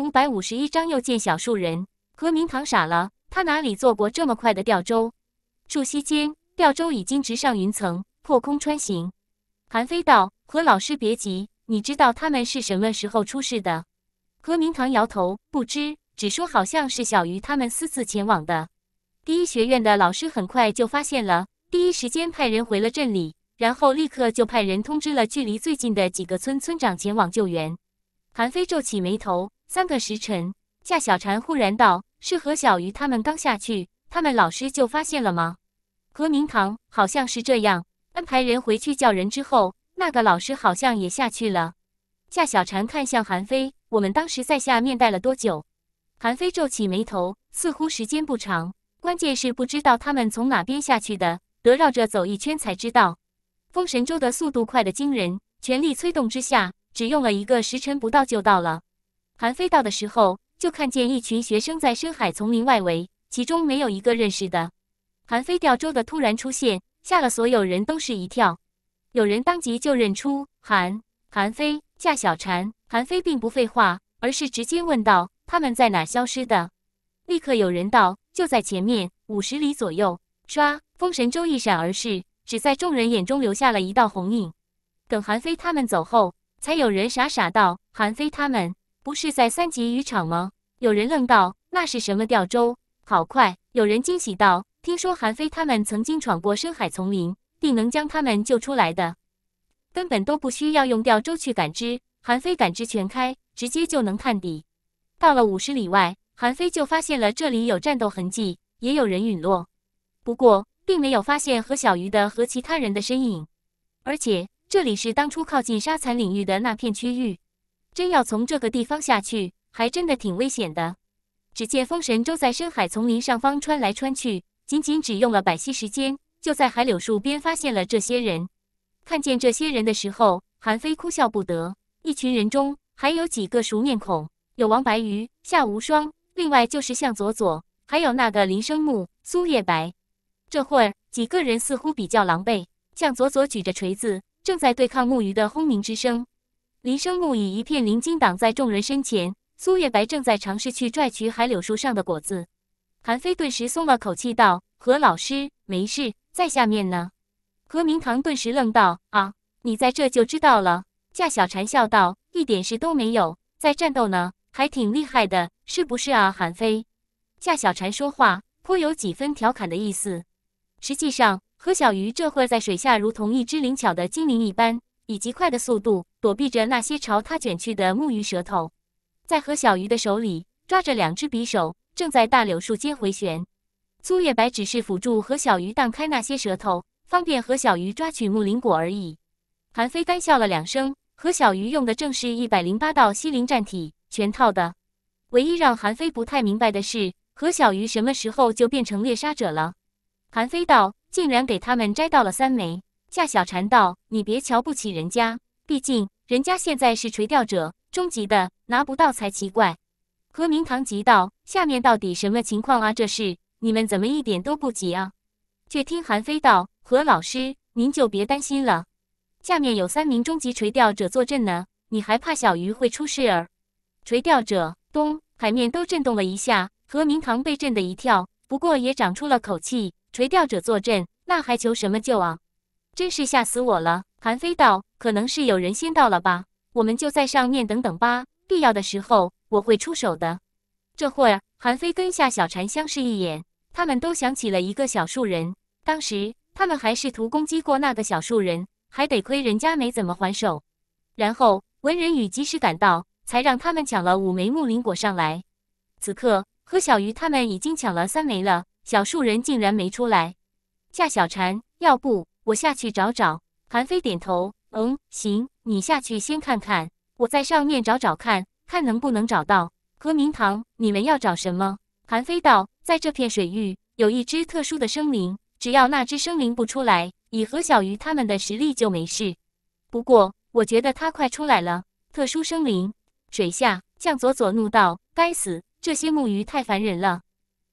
五百五十一章又见小树人，何明堂傻了，他哪里做过这么快的吊舟？瞬息间，吊舟已经直上云层，破空穿行。韩非道：“何老师别急，你知道他们是什么时候出事的？”何明堂摇头，不知，只说好像是小鱼他们私自前往的。第一学院的老师很快就发现了，第一时间派人回了镇里，然后立刻就派人通知了距离最近的几个村村长前往救援。韩非皱起眉头。三个时辰，夏小蝉忽然道：“是何小鱼他们刚下去，他们老师就发现了吗？”何明堂好像是这样安排人回去叫人之后，那个老师好像也下去了。夏小蝉看向韩非：“我们当时在下面待了多久？”韩非皱起眉头，似乎时间不长。关键是不知道他们从哪边下去的，得绕着走一圈才知道。封神舟的速度快的惊人，全力催动之下，只用了一个时辰不到就到了。韩非到的时候，就看见一群学生在深海丛林外围，其中没有一个认识的。韩非吊周的突然出现，吓了所有人都是一跳，有人当即就认出韩韩非、夏小婵。韩非并不废话，而是直接问道：“他们在哪消失的？”立刻有人道：“就在前面五十里左右。”唰，风神舟一闪而逝，只在众人眼中留下了一道红影。等韩非他们走后，才有人傻傻道：“韩非他们。”不是在三级渔场吗？有人愣道：“那是什么钓舟？”好快！有人惊喜道：“听说韩非他们曾经闯过深海丛林，定能将他们救出来的，根本都不需要用钓舟去感知。韩非感知全开，直接就能探底。到了五十里外，韩非就发现了这里有战斗痕迹，也有人陨落。不过，并没有发现和小鱼的和其他人的身影。而且，这里是当初靠近沙蚕领域的那片区域。”真要从这个地方下去，还真的挺危险的。只见风神舟在深海丛林上方穿来穿去，仅仅只用了百息时间，就在海柳树边发现了这些人。看见这些人的时候，韩非哭笑不得。一群人中还有几个熟面孔，有王白鱼、夏无双，另外就是向佐佐，还有那个林生木、苏叶白。这会儿几个人似乎比较狼狈，向佐佐举着锤子，正在对抗木鱼的轰鸣之声。林生木以一片林茎挡在众人身前，苏月白正在尝试去拽取海柳树上的果子。韩非顿时松了口气，道：“何老师，没事，在下面呢。”何明堂顿时愣道：“啊，你在这就知道了？”夏小婵笑道：“一点事都没有，在战斗呢，还挺厉害的，是不是啊？”韩非，夏小婵说话颇有几分调侃的意思。实际上，何小鱼这会在水下如同一只灵巧的精灵一般，以极快的速度。躲避着那些朝他卷去的木鱼舌头，在何小鱼的手里抓着两只匕首，正在大柳树间回旋。苏月白只是辅助何小鱼荡开那些舌头，方便何小鱼抓取木灵果而已。韩非干笑了两声，何小鱼用的正是一百零八道西林战体全套的。唯一让韩非不太明白的是，何小鱼什么时候就变成猎杀者了？韩非道：“竟然给他们摘到了三枚。”夏小蝉道：“你别瞧不起人家。”毕竟人家现在是垂钓者终极的，拿不到才奇怪。何明堂急道：“下面到底什么情况啊？这是你们怎么一点都不急啊？”却听韩非道：“何老师，您就别担心了，下面有三名终极垂钓者坐镇呢，你还怕小鱼会出事儿？”垂钓者，咚，海面都震动了一下。何明堂被震得一跳，不过也长出了口气。垂钓者坐镇，那还求什么救啊？真是吓死我了！韩非道。可能是有人先到了吧，我们就在上面等等吧。必要的时候我会出手的。这会儿，韩非跟夏小婵相视一眼，他们都想起了一个小树人。当时他们还试图攻击过那个小树人，还得亏人家没怎么还手。然后文人宇及时赶到，才让他们抢了五枚木灵果上来。此刻，何小鱼他们已经抢了三枚了，小树人竟然没出来。夏小婵，要不我下去找找？韩非点头。嗯，行，你下去先看看，我在上面找找看，看能不能找到。何明堂，你们要找什么？韩飞道，在这片水域有一只特殊的生灵，只要那只生灵不出来，以何小鱼他们的实力就没事。不过，我觉得它快出来了。特殊生灵，水下，向佐佐怒道：“该死，这些木鱼太烦人了。”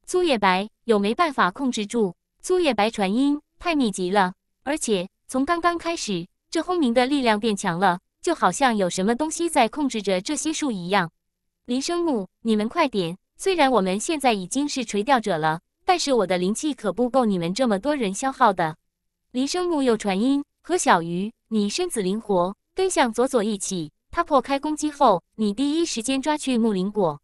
苏叶白有没办法控制住。苏叶白传音：“太密集了，而且从刚刚开始。”这轰鸣的力量变强了，就好像有什么东西在控制着这些树一样。林生木，你们快点！虽然我们现在已经是垂钓者了，但是我的灵气可不够你们这么多人消耗的。林生木又传音：“何小鱼，你身子灵活，跟向佐佐一起。他破开攻击后，你第一时间抓去木灵果。”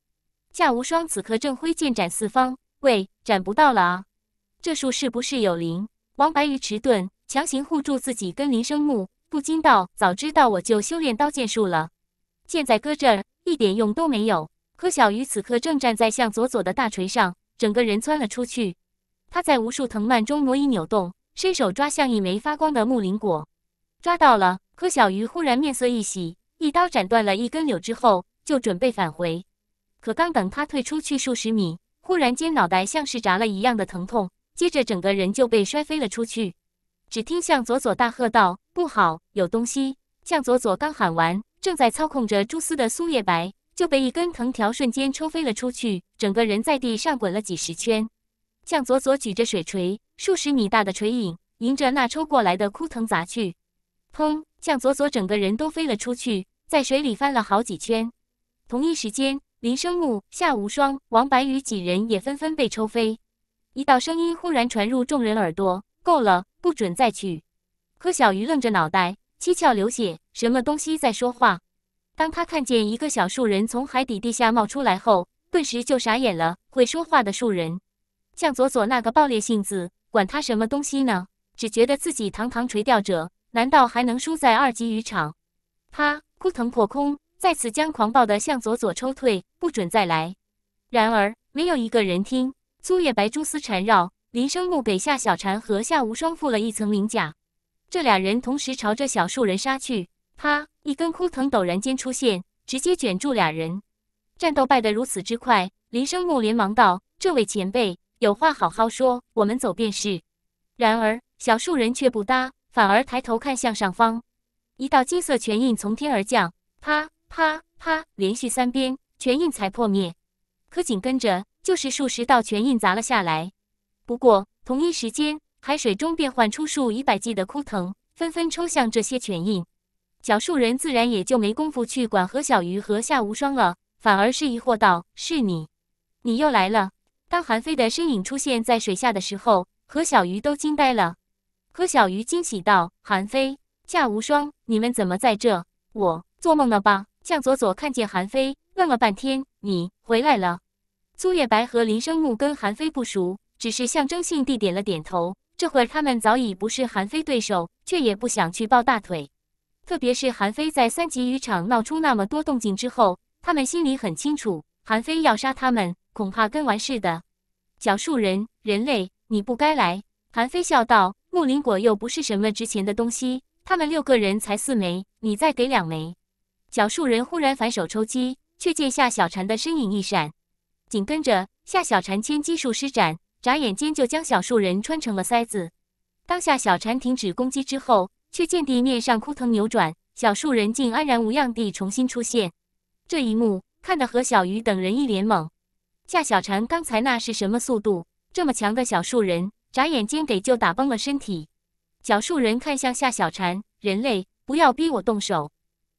夏无双此刻正挥剑斩四方，喂，斩不到了啊！这树是不是有灵？王白鱼迟钝。强行护住自己跟林生木，不禁道：“早知道我就修炼刀剑术了，剑在搁这儿一点用都没有。”柯小鱼此刻正站在向左左的大锤上，整个人窜了出去。他在无数藤蔓中挪移扭动，伸手抓向一枚发光的木灵果，抓到了。柯小鱼忽然面色一喜，一刀斩断了一根柳枝后，就准备返回。可刚等他退出去数十米，忽然间脑袋像是炸了一样的疼痛，接着整个人就被摔飞了出去。只听向佐佐大喝道：“不好，有东西！”向佐佐刚喊完，正在操控着蛛丝的苏叶白就被一根藤条瞬间抽飞了出去，整个人在地上滚了几十圈。向佐佐举着水锤，数十米大的锤影迎着那抽过来的枯藤砸去，砰！向佐佐整个人都飞了出去，在水里翻了好几圈。同一时间，林生木、夏无双、王白羽几人也纷纷被抽飞。一道声音忽然传入众人耳朵：“够了。”不准再去！柯小鱼愣着脑袋，七窍流血，什么东西在说话？当他看见一个小树人从海底地下冒出来后，顿时就傻眼了。会说话的树人，向左左那个暴烈性子，管他什么东西呢？只觉得自己堂堂垂钓者，难道还能输在二级渔场？啪！枯藤破空，再次将狂暴的向左左抽退。不准再来！然而没有一个人听。苏叶白蛛丝缠绕。林生木给夏小禅和夏无双附了一层灵甲，这俩人同时朝着小树人杀去。啪！一根枯藤陡然间出现，直接卷住俩人。战斗败得如此之快，林生木连忙道：“这位前辈，有话好好说，我们走便是。”然而小树人却不搭，反而抬头看向上方，一道金色拳印从天而降，啪啪啪，连续三鞭拳印才破灭。可紧跟着就是数十道拳印砸了下来。不过，同一时间，海水中变幻出数以百计的枯藤，纷纷抽向这些犬印。小树人自然也就没工夫去管何小鱼和夏无双了，反而是疑惑道：“是你，你又来了。”当韩非的身影出现在水下的时候，何小鱼都惊呆了。何小鱼惊喜道：“韩非，夏无双，你们怎么在这？我做梦了吧？”向佐佐看见韩非，愣了半天：“你回来了。”苏月白和林生木跟韩非不熟。只是象征性地点了点头。这会儿他们早已不是韩非对手，却也不想去抱大腿。特别是韩非在三级渔场闹出那么多动静之后，他们心里很清楚，韩非要杀他们，恐怕跟玩似的。角树人，人类，你不该来。韩非笑道：“木林果又不是什么值钱的东西，他们六个人才四枚，你再给两枚。”角树人忽然反手抽击，却见夏小婵的身影一闪，紧跟着夏小婵千机术施展。眨眼间就将小树人穿成了筛子。当下小蝉停止攻击之后，却见地面上枯藤扭转，小树人竟安然无恙地重新出现。这一幕看得何小鱼等人一脸懵。夏小蝉刚才那是什么速度？这么强的小树人，眨眼间给就打崩了身体。小树人看向夏小蝉：“人类，不要逼我动手。”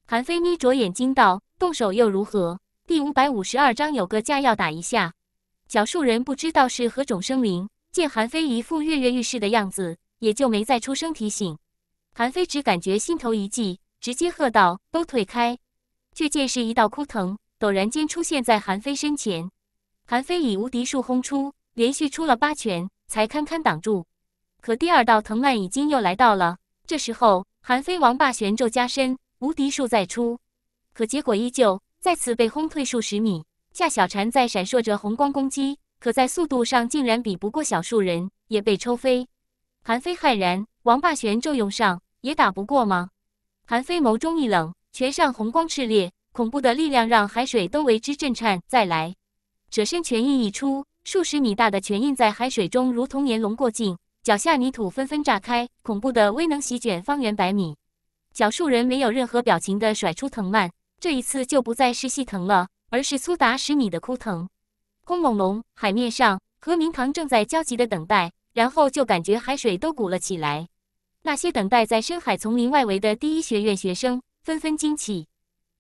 韩非眯着眼睛道：“动手又如何？”第五百五十二章有个架要打一下。小树人不知道是何种生灵，见韩非一副跃跃欲试的样子，也就没再出声提醒。韩非只感觉心头一悸，直接喝道：“都退开！”却见是一道枯藤，陡然间出现在韩非身前。韩非以无敌术轰出，连续出了八拳，才堪堪挡住。可第二道藤蔓已经又来到了。这时候，韩非王霸玄咒加身，无敌术再出，可结果依旧再次被轰退数十米。夏小婵在闪烁着红光攻击，可在速度上竟然比不过小树人，也被抽飞。韩非骇然，王霸玄咒用上也打不过吗？韩非眸中一冷，拳上红光炽烈，恐怖的力量让海水都为之震颤。再来，折身拳印一出，数十米大的拳印在海水中如同炎龙过境，脚下泥土纷纷炸开，恐怖的威能席卷方圆百米。小树人没有任何表情地甩出藤蔓，这一次就不再是细藤了。而是粗达十米的枯藤，空隆隆，海面上，何明堂正在焦急的等待，然后就感觉海水都鼓了起来。那些等待在深海丛林外围的第一学院学生纷纷惊起，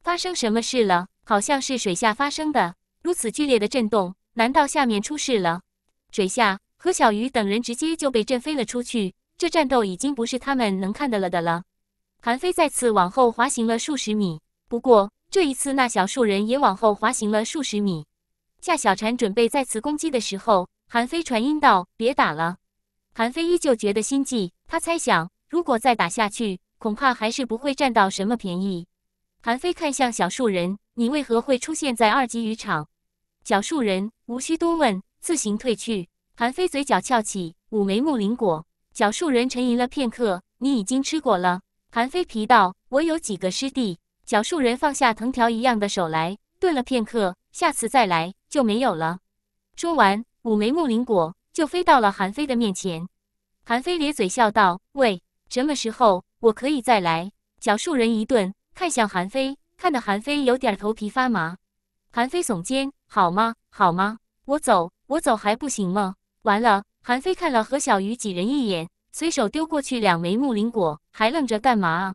发生什么事了？好像是水下发生的如此剧烈的震动，难道下面出事了？水下，何小鱼等人直接就被震飞了出去。这战斗已经不是他们能看的了的了。韩飞再次往后滑行了数十米，不过。这一次，那小树人也往后滑行了数十米。夏小蝉准备再次攻击的时候，韩非传音道：“别打了。”韩非依旧觉得心悸。他猜想，如果再打下去，恐怕还是不会占到什么便宜。韩非看向小树人：“你为何会出现在二级渔场？”“小树人无需多问，自行退去。”韩非嘴角翘起，五枚木灵果。小树人沉吟了片刻：“你已经吃过了。”韩非皮道：“我有几个师弟。”小树人放下藤条一样的手来，顿了片刻，下次再来就没有了。说完，五枚木灵果就飞到了韩非的面前。韩非咧嘴笑道：“喂，什么时候我可以再来？”小树人一顿，看向韩非，看得韩非有点头皮发麻。韩非耸肩：“好吗？好吗？我走，我走还不行吗？”完了，韩非看了何小鱼几人一眼，随手丢过去两枚木灵果，还愣着干嘛啊？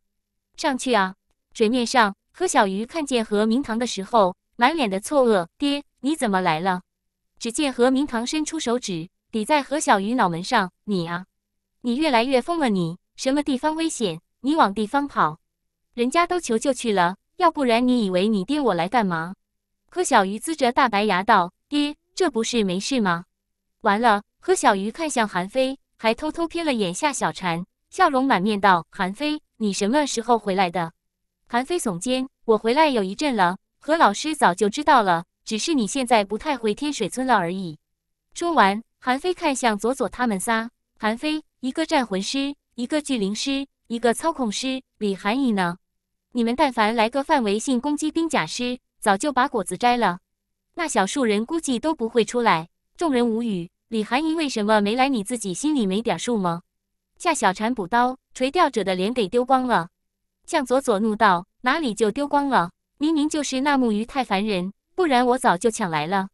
上去啊！水面上，何小鱼看见何明堂的时候，满脸的错愕。爹，你怎么来了？只见何明堂伸出手指抵在何小鱼脑门上：“你啊，你越来越疯了！你什么地方危险，你往地方跑，人家都求救去了。要不然你以为你爹我来干嘛？”何小鱼呲着大白牙道：“爹，这不是没事吗？”完了，何小鱼看向韩非，还偷偷瞥了眼夏小蝉，笑容满面道：“韩非，你什么时候回来的？”韩非耸肩：“我回来有一阵了，何老师早就知道了，只是你现在不太回天水村了而已。”说完，韩非看向佐佐他们仨：“韩非，一个战魂师，一个巨灵师，一个操控师，李寒怡呢？你们但凡来个范围性攻击，兵甲师早就把果子摘了，那小树人估计都不会出来。”众人无语：“李寒怡为什么没来？你自己心里没点数吗？”夏小蝉补刀，垂钓者的脸给丢光了。向佐佐怒道：“哪里就丢光了？明明就是那木鱼太烦人，不然我早就抢来了。”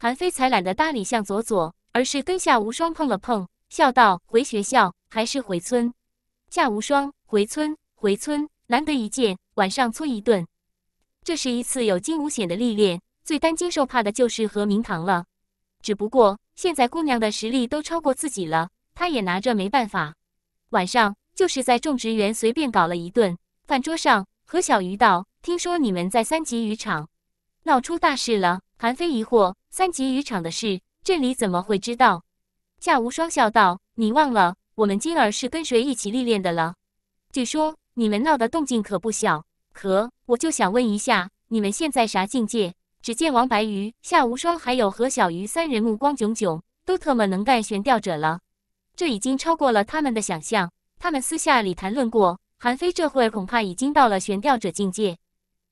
韩非才懒得搭理向佐佐，而是跟夏无双碰了碰，笑道：“回学校还是回村？”夏无双：“回村，回村，难得一见，晚上搓一顿。”这是一次有惊无险的历练，最担惊受怕的就是何明堂了。只不过现在姑娘的实力都超过自己了，他也拿着没办法。晚上就是在种植园随便搞了一顿。饭桌上，何小鱼道：“听说你们在三级渔场闹出大事了。”韩非疑惑：“三级渔场的事，这里怎么会知道？”夏无双笑道：“你忘了，我们今儿是跟谁一起历练的了？据说你们闹的动静可不小。可我就想问一下，你们现在啥境界？”只见王白鱼、夏无双还有何小鱼三人目光炯炯，都特么能干悬吊者了，这已经超过了他们的想象。他们私下里谈论过。韩非这会儿恐怕已经到了悬吊者境界。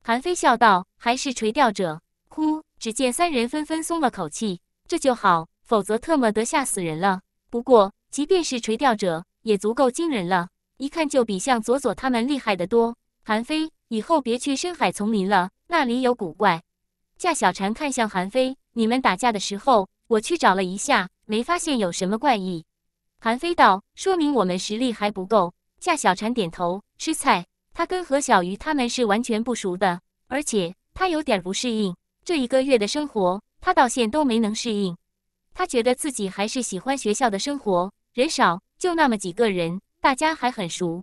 韩非笑道：“还是垂钓者。”呼，只见三人纷纷松了口气。这就好，否则特么得吓死人了。不过，即便是垂钓者，也足够惊人了。一看就比像佐佐他们厉害得多。韩非，以后别去深海丛林了，那里有古怪。夏小蝉看向韩非：“你们打架的时候，我去找了一下，没发现有什么怪异。”韩非道：“说明我们实力还不够。”夏小蝉点头吃菜，他跟何小鱼他们是完全不熟的，而且他有点不适应这一个月的生活，他到现在都没能适应。他觉得自己还是喜欢学校的生活，人少，就那么几个人，大家还很熟。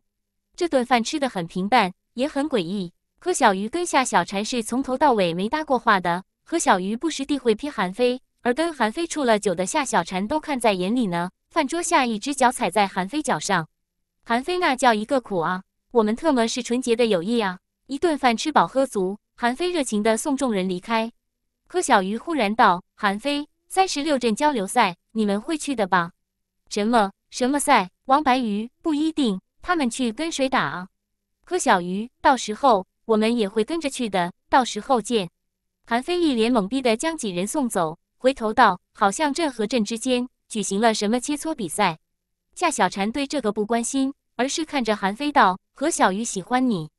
这顿饭吃得很平淡，也很诡异。何小鱼跟夏小蝉是从头到尾没搭过话的，何小鱼不时地会瞥韩飞，而跟韩飞处了久的夏小蝉都看在眼里呢。饭桌下一只脚踩在韩飞脚上。韩非那叫一个苦啊！我们特么是纯洁的友谊啊！一顿饭吃饱喝足，韩非热情地送众人离开。柯小鱼忽然道：“韩非，三十六镇交流赛，你们会去的吧？”“什么什么赛？”王白鱼不一定。他们去跟谁打啊？柯小鱼，到时候我们也会跟着去的。到时候见。韩非一脸懵逼地将几人送走，回头道：“好像镇和镇之间举行了什么切磋比赛。”夏小蝉对这个不关心，而是看着韩非道：“何小鱼喜欢你。”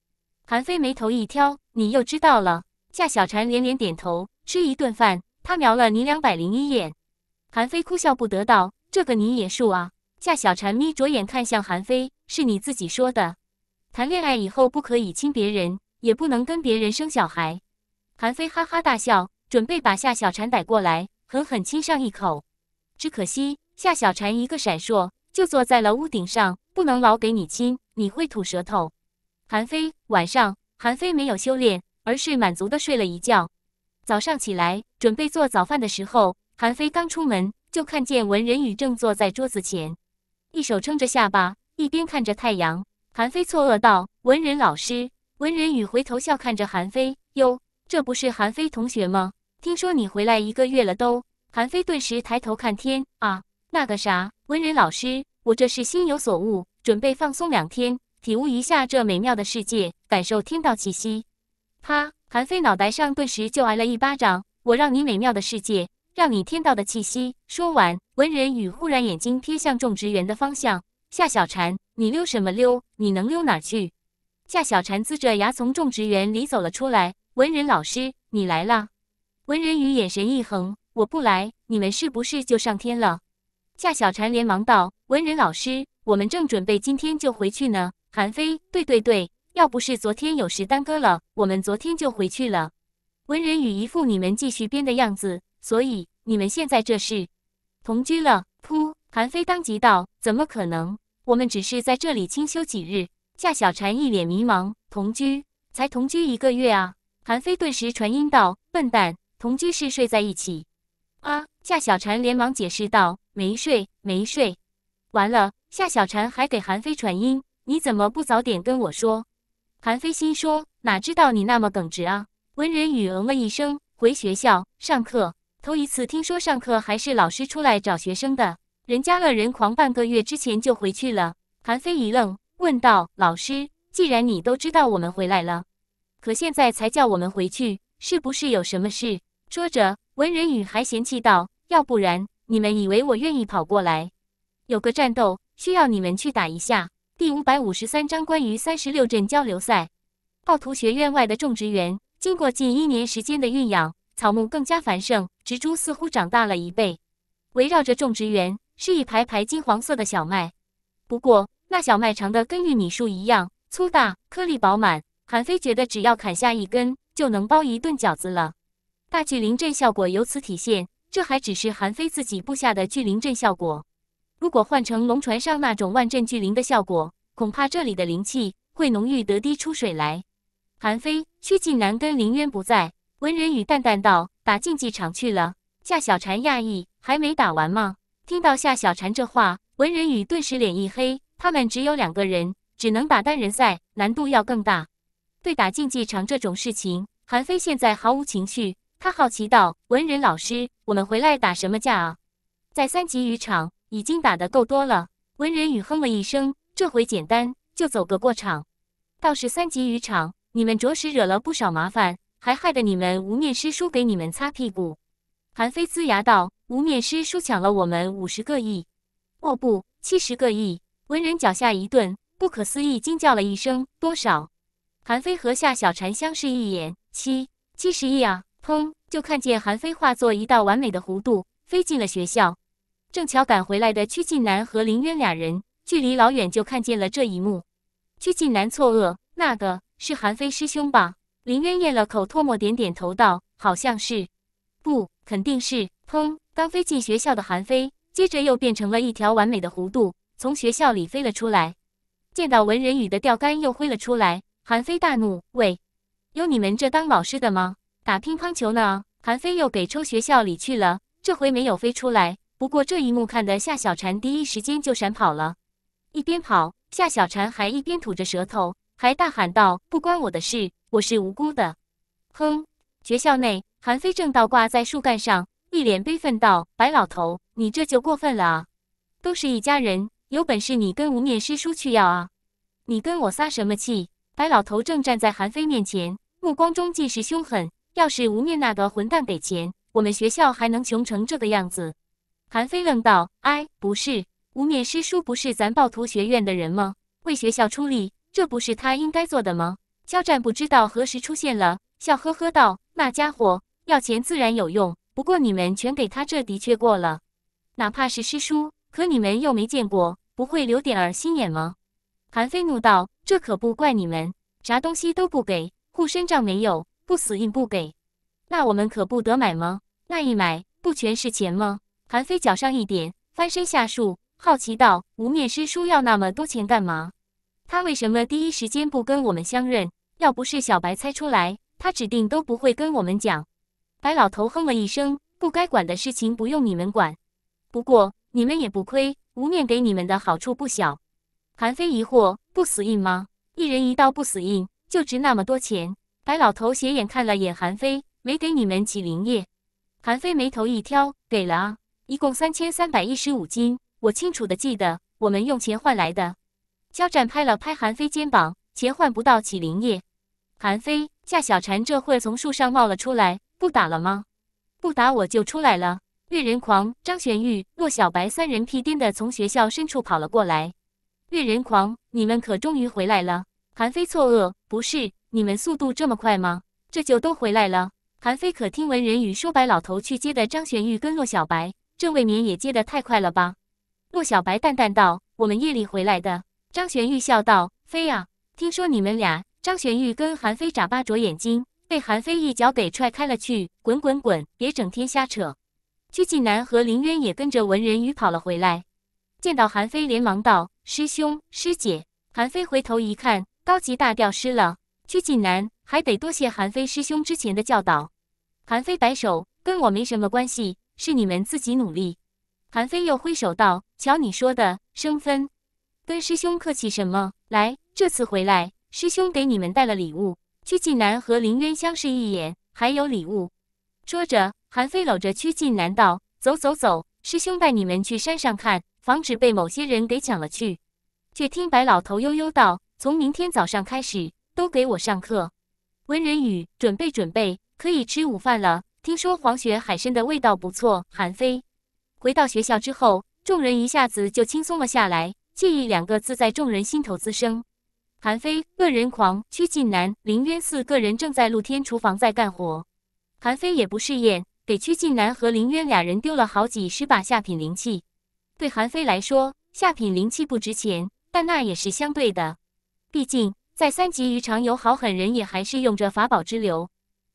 韩非眉头一挑：“你又知道了？”夏小蝉连连点头。吃一顿饭，他瞄了你两百零一眼。韩非哭笑不得道：“这个你也数啊？”夏小蝉眯着眼看向韩非：“是你自己说的，谈恋爱以后不可以亲别人，也不能跟别人生小孩。”韩非哈哈大笑，准备把夏小蝉逮过来，狠狠亲上一口。只可惜夏小蝉一个闪烁。就坐在了屋顶上，不能老给你亲，你会吐舌头。韩非晚上，韩非没有修炼，而是满足的睡了一觉。早上起来准备做早饭的时候，韩非刚出门就看见文人宇正坐在桌子前，一手撑着下巴，一边看着太阳。韩非错愕道：“文人老师。”文人宇回头笑看着韩非，哟，这不是韩非同学吗？听说你回来一个月了都。韩非顿时抬头看天，啊，那个啥，文人老师。我这是心有所悟，准备放松两天，体悟一下这美妙的世界，感受天道气息。啪！韩非脑袋上顿时就挨了一巴掌。我让你美妙的世界，让你天道的气息。说完，文人宇忽然眼睛瞥向种植园的方向。夏小婵，你溜什么溜？你能溜哪去？夏小婵呲着牙从种植园里走了出来。文人老师，你来了。文人宇眼神一横，我不来，你们是不是就上天了？夏小婵连忙道：“文人老师，我们正准备今天就回去呢。”韩非，对对对，要不是昨天有事耽搁了，我们昨天就回去了。文人宇一副你们继续编的样子，所以你们现在这是同居了？噗！韩非当即道：“怎么可能？我们只是在这里清修几日。”夏小婵一脸迷茫：“同居？才同居一个月啊！”韩非顿时传音道：“笨蛋，同居是睡在一起。”啊！夏小蝉连忙解释道：“没睡，没睡。”完了，夏小蝉还给韩非传音：“你怎么不早点跟我说？”韩非心说：“哪知道你那么耿直啊！”文人宇嗯了一声，回学校上课。头一次听说上课还是老师出来找学生的，人家恶人狂半个月之前就回去了。韩非一愣，问道：“老师，既然你都知道我们回来了，可现在才叫我们回去，是不是有什么事？”说着，文人宇还嫌弃道。要不然你们以为我愿意跑过来？有个战斗需要你们去打一下。第五百五十三章关于三十六镇交流赛。暴徒学院外的种植园，经过近一年时间的酝养，草木更加繁盛，植株似乎长大了一倍。围绕着种植园，是一排排金黄色的小麦。不过那小麦长得跟玉米树一样粗大，颗粒饱满。韩非觉得只要砍下一根，就能包一顿饺子了。大巨灵阵效果由此体现。这还只是韩非自己布下的聚灵阵效果，如果换成龙船上那种万阵聚灵的效果，恐怕这里的灵气会浓郁得滴出水来。韩非、曲靖南跟林渊不在，文人宇淡淡道：“打竞技场去了。”夏小婵讶异：“还没打完吗？”听到夏小婵这话，文人宇顿时脸一黑。他们只有两个人，只能打单人赛，难度要更大。对打竞技场这种事情，韩非现在毫无情绪。他好奇道：“文人老师，我们回来打什么架啊？在三级渔场已经打得够多了。”文人宇哼了一声：“这回简单，就走个过场。倒是三级渔场，你们着实惹了不少麻烦，还害得你们无面师叔给你们擦屁股。”韩非呲牙道：“无面师叔抢了我们五十个亿，哦不，七十个亿。”文人脚下一顿，不可思议惊叫了一声：“多少？”韩非和夏小禅相视一眼：“七七十亿啊！”砰！就看见韩非化作一道完美的弧度飞进了学校。正巧赶回来的曲靖南和林渊俩人，距离老远就看见了这一幕。曲靖南错愕：“那个是韩非师兄吧？”林渊咽了口唾沫，点点头道：“好像是，不肯定是。”砰！刚飞进学校的韩非，接着又变成了一条完美的弧度，从学校里飞了出来。见到文人宇的钓竿又挥了出来，韩非大怒：“喂，有你们这当老师的吗？”打乒乓球呢，韩飞又给抽学校里去了，这回没有飞出来。不过这一幕看得夏小婵第一时间就闪跑了，一边跑，夏小婵还一边吐着舌头，还大喊道：“不关我的事，我是无辜的。”哼！学校内，韩飞正倒挂在树干上，一脸悲愤道：“白老头，你这就过分了啊！都是一家人，有本事你跟无面师叔去要啊！你跟我撒什么气？”白老头正站在韩飞面前，目光中尽是凶狠。要是无面那个混蛋给钱，我们学校还能穷成这个样子？韩飞愣道：“哎，不是，无面师叔不是咱暴徒学院的人吗？为学校出力，这不是他应该做的吗？”肖战不知道何时出现了，笑呵呵道：“那家伙要钱自然有用，不过你们全给他，这的确过了。哪怕是师叔，可你们又没见过，不会留点儿心眼吗？”韩飞怒道：“这可不怪你们，啥东西都不给，护身障没有。”不死印不给，那我们可不得买吗？那一买不全是钱吗？韩非脚上一点，翻身下树，好奇道：“无面师叔要那么多钱干嘛？他为什么第一时间不跟我们相认？要不是小白猜出来，他指定都不会跟我们讲。”白老头哼了一声：“不该管的事情不用你们管。不过你们也不亏，无面给你们的好处不小。”韩非疑惑：“不死印吗？一人一道不死印，就值那么多钱？”白老头斜眼看了眼韩非，没给你们启灵液。韩非眉头一挑，给了啊，一共三千三百一十五斤，我清楚的记得，我们用钱换来的。肖战拍了拍韩非肩膀，钱换不到启灵液。韩非、夏小婵这会从树上冒了出来，不打了吗？不打我就出来了。岳人狂、张玄玉、骆小白三人屁颠的从学校深处跑了过来。岳人狂，你们可终于回来了。韩非错愕，不是。你们速度这么快吗？这就都回来了？韩非可听闻人语说白老头去接的张玄玉跟洛小白，这未免也接得太快了吧？洛小白淡淡道：“我们夜里回来的。”张玄玉笑道：“飞啊，听说你们俩……”张玄玉跟韩非眨巴着眼睛，被韩非一脚给踹开了去，滚滚滚！别整天瞎扯。曲剑南和林渊也跟着闻人语跑了回来，见到韩非连忙道：“师兄，师姐。”韩非回头一看，高级大屌师了。屈锦南还得多谢韩非师兄之前的教导。韩非摆手，跟我没什么关系，是你们自己努力。韩非又挥手道：“瞧你说的，生分，跟师兄客气什么？来，这次回来，师兄给你们带了礼物。”屈锦南和林渊相视一眼，还有礼物。说着，韩非搂着屈锦南道：“走走走，师兄带你们去山上看，防止被某些人给抢了去。”却听白老头悠悠道：“从明天早上开始。”都给我上课，文人语，准备准备，可以吃午饭了。听说黄雪海参的味道不错。韩非回到学校之后，众人一下子就轻松了下来，介意两个字在众人心头滋生。韩非、恶人狂、屈晋南、林渊四个人正在露天厨房在干活。韩非也不试验，给屈晋南和林渊俩人丢了好几十把下品灵器。对韩非来说，下品灵器不值钱，但那也是相对的，毕竟。在三级渔场，有好狠人也还是用着法宝之流。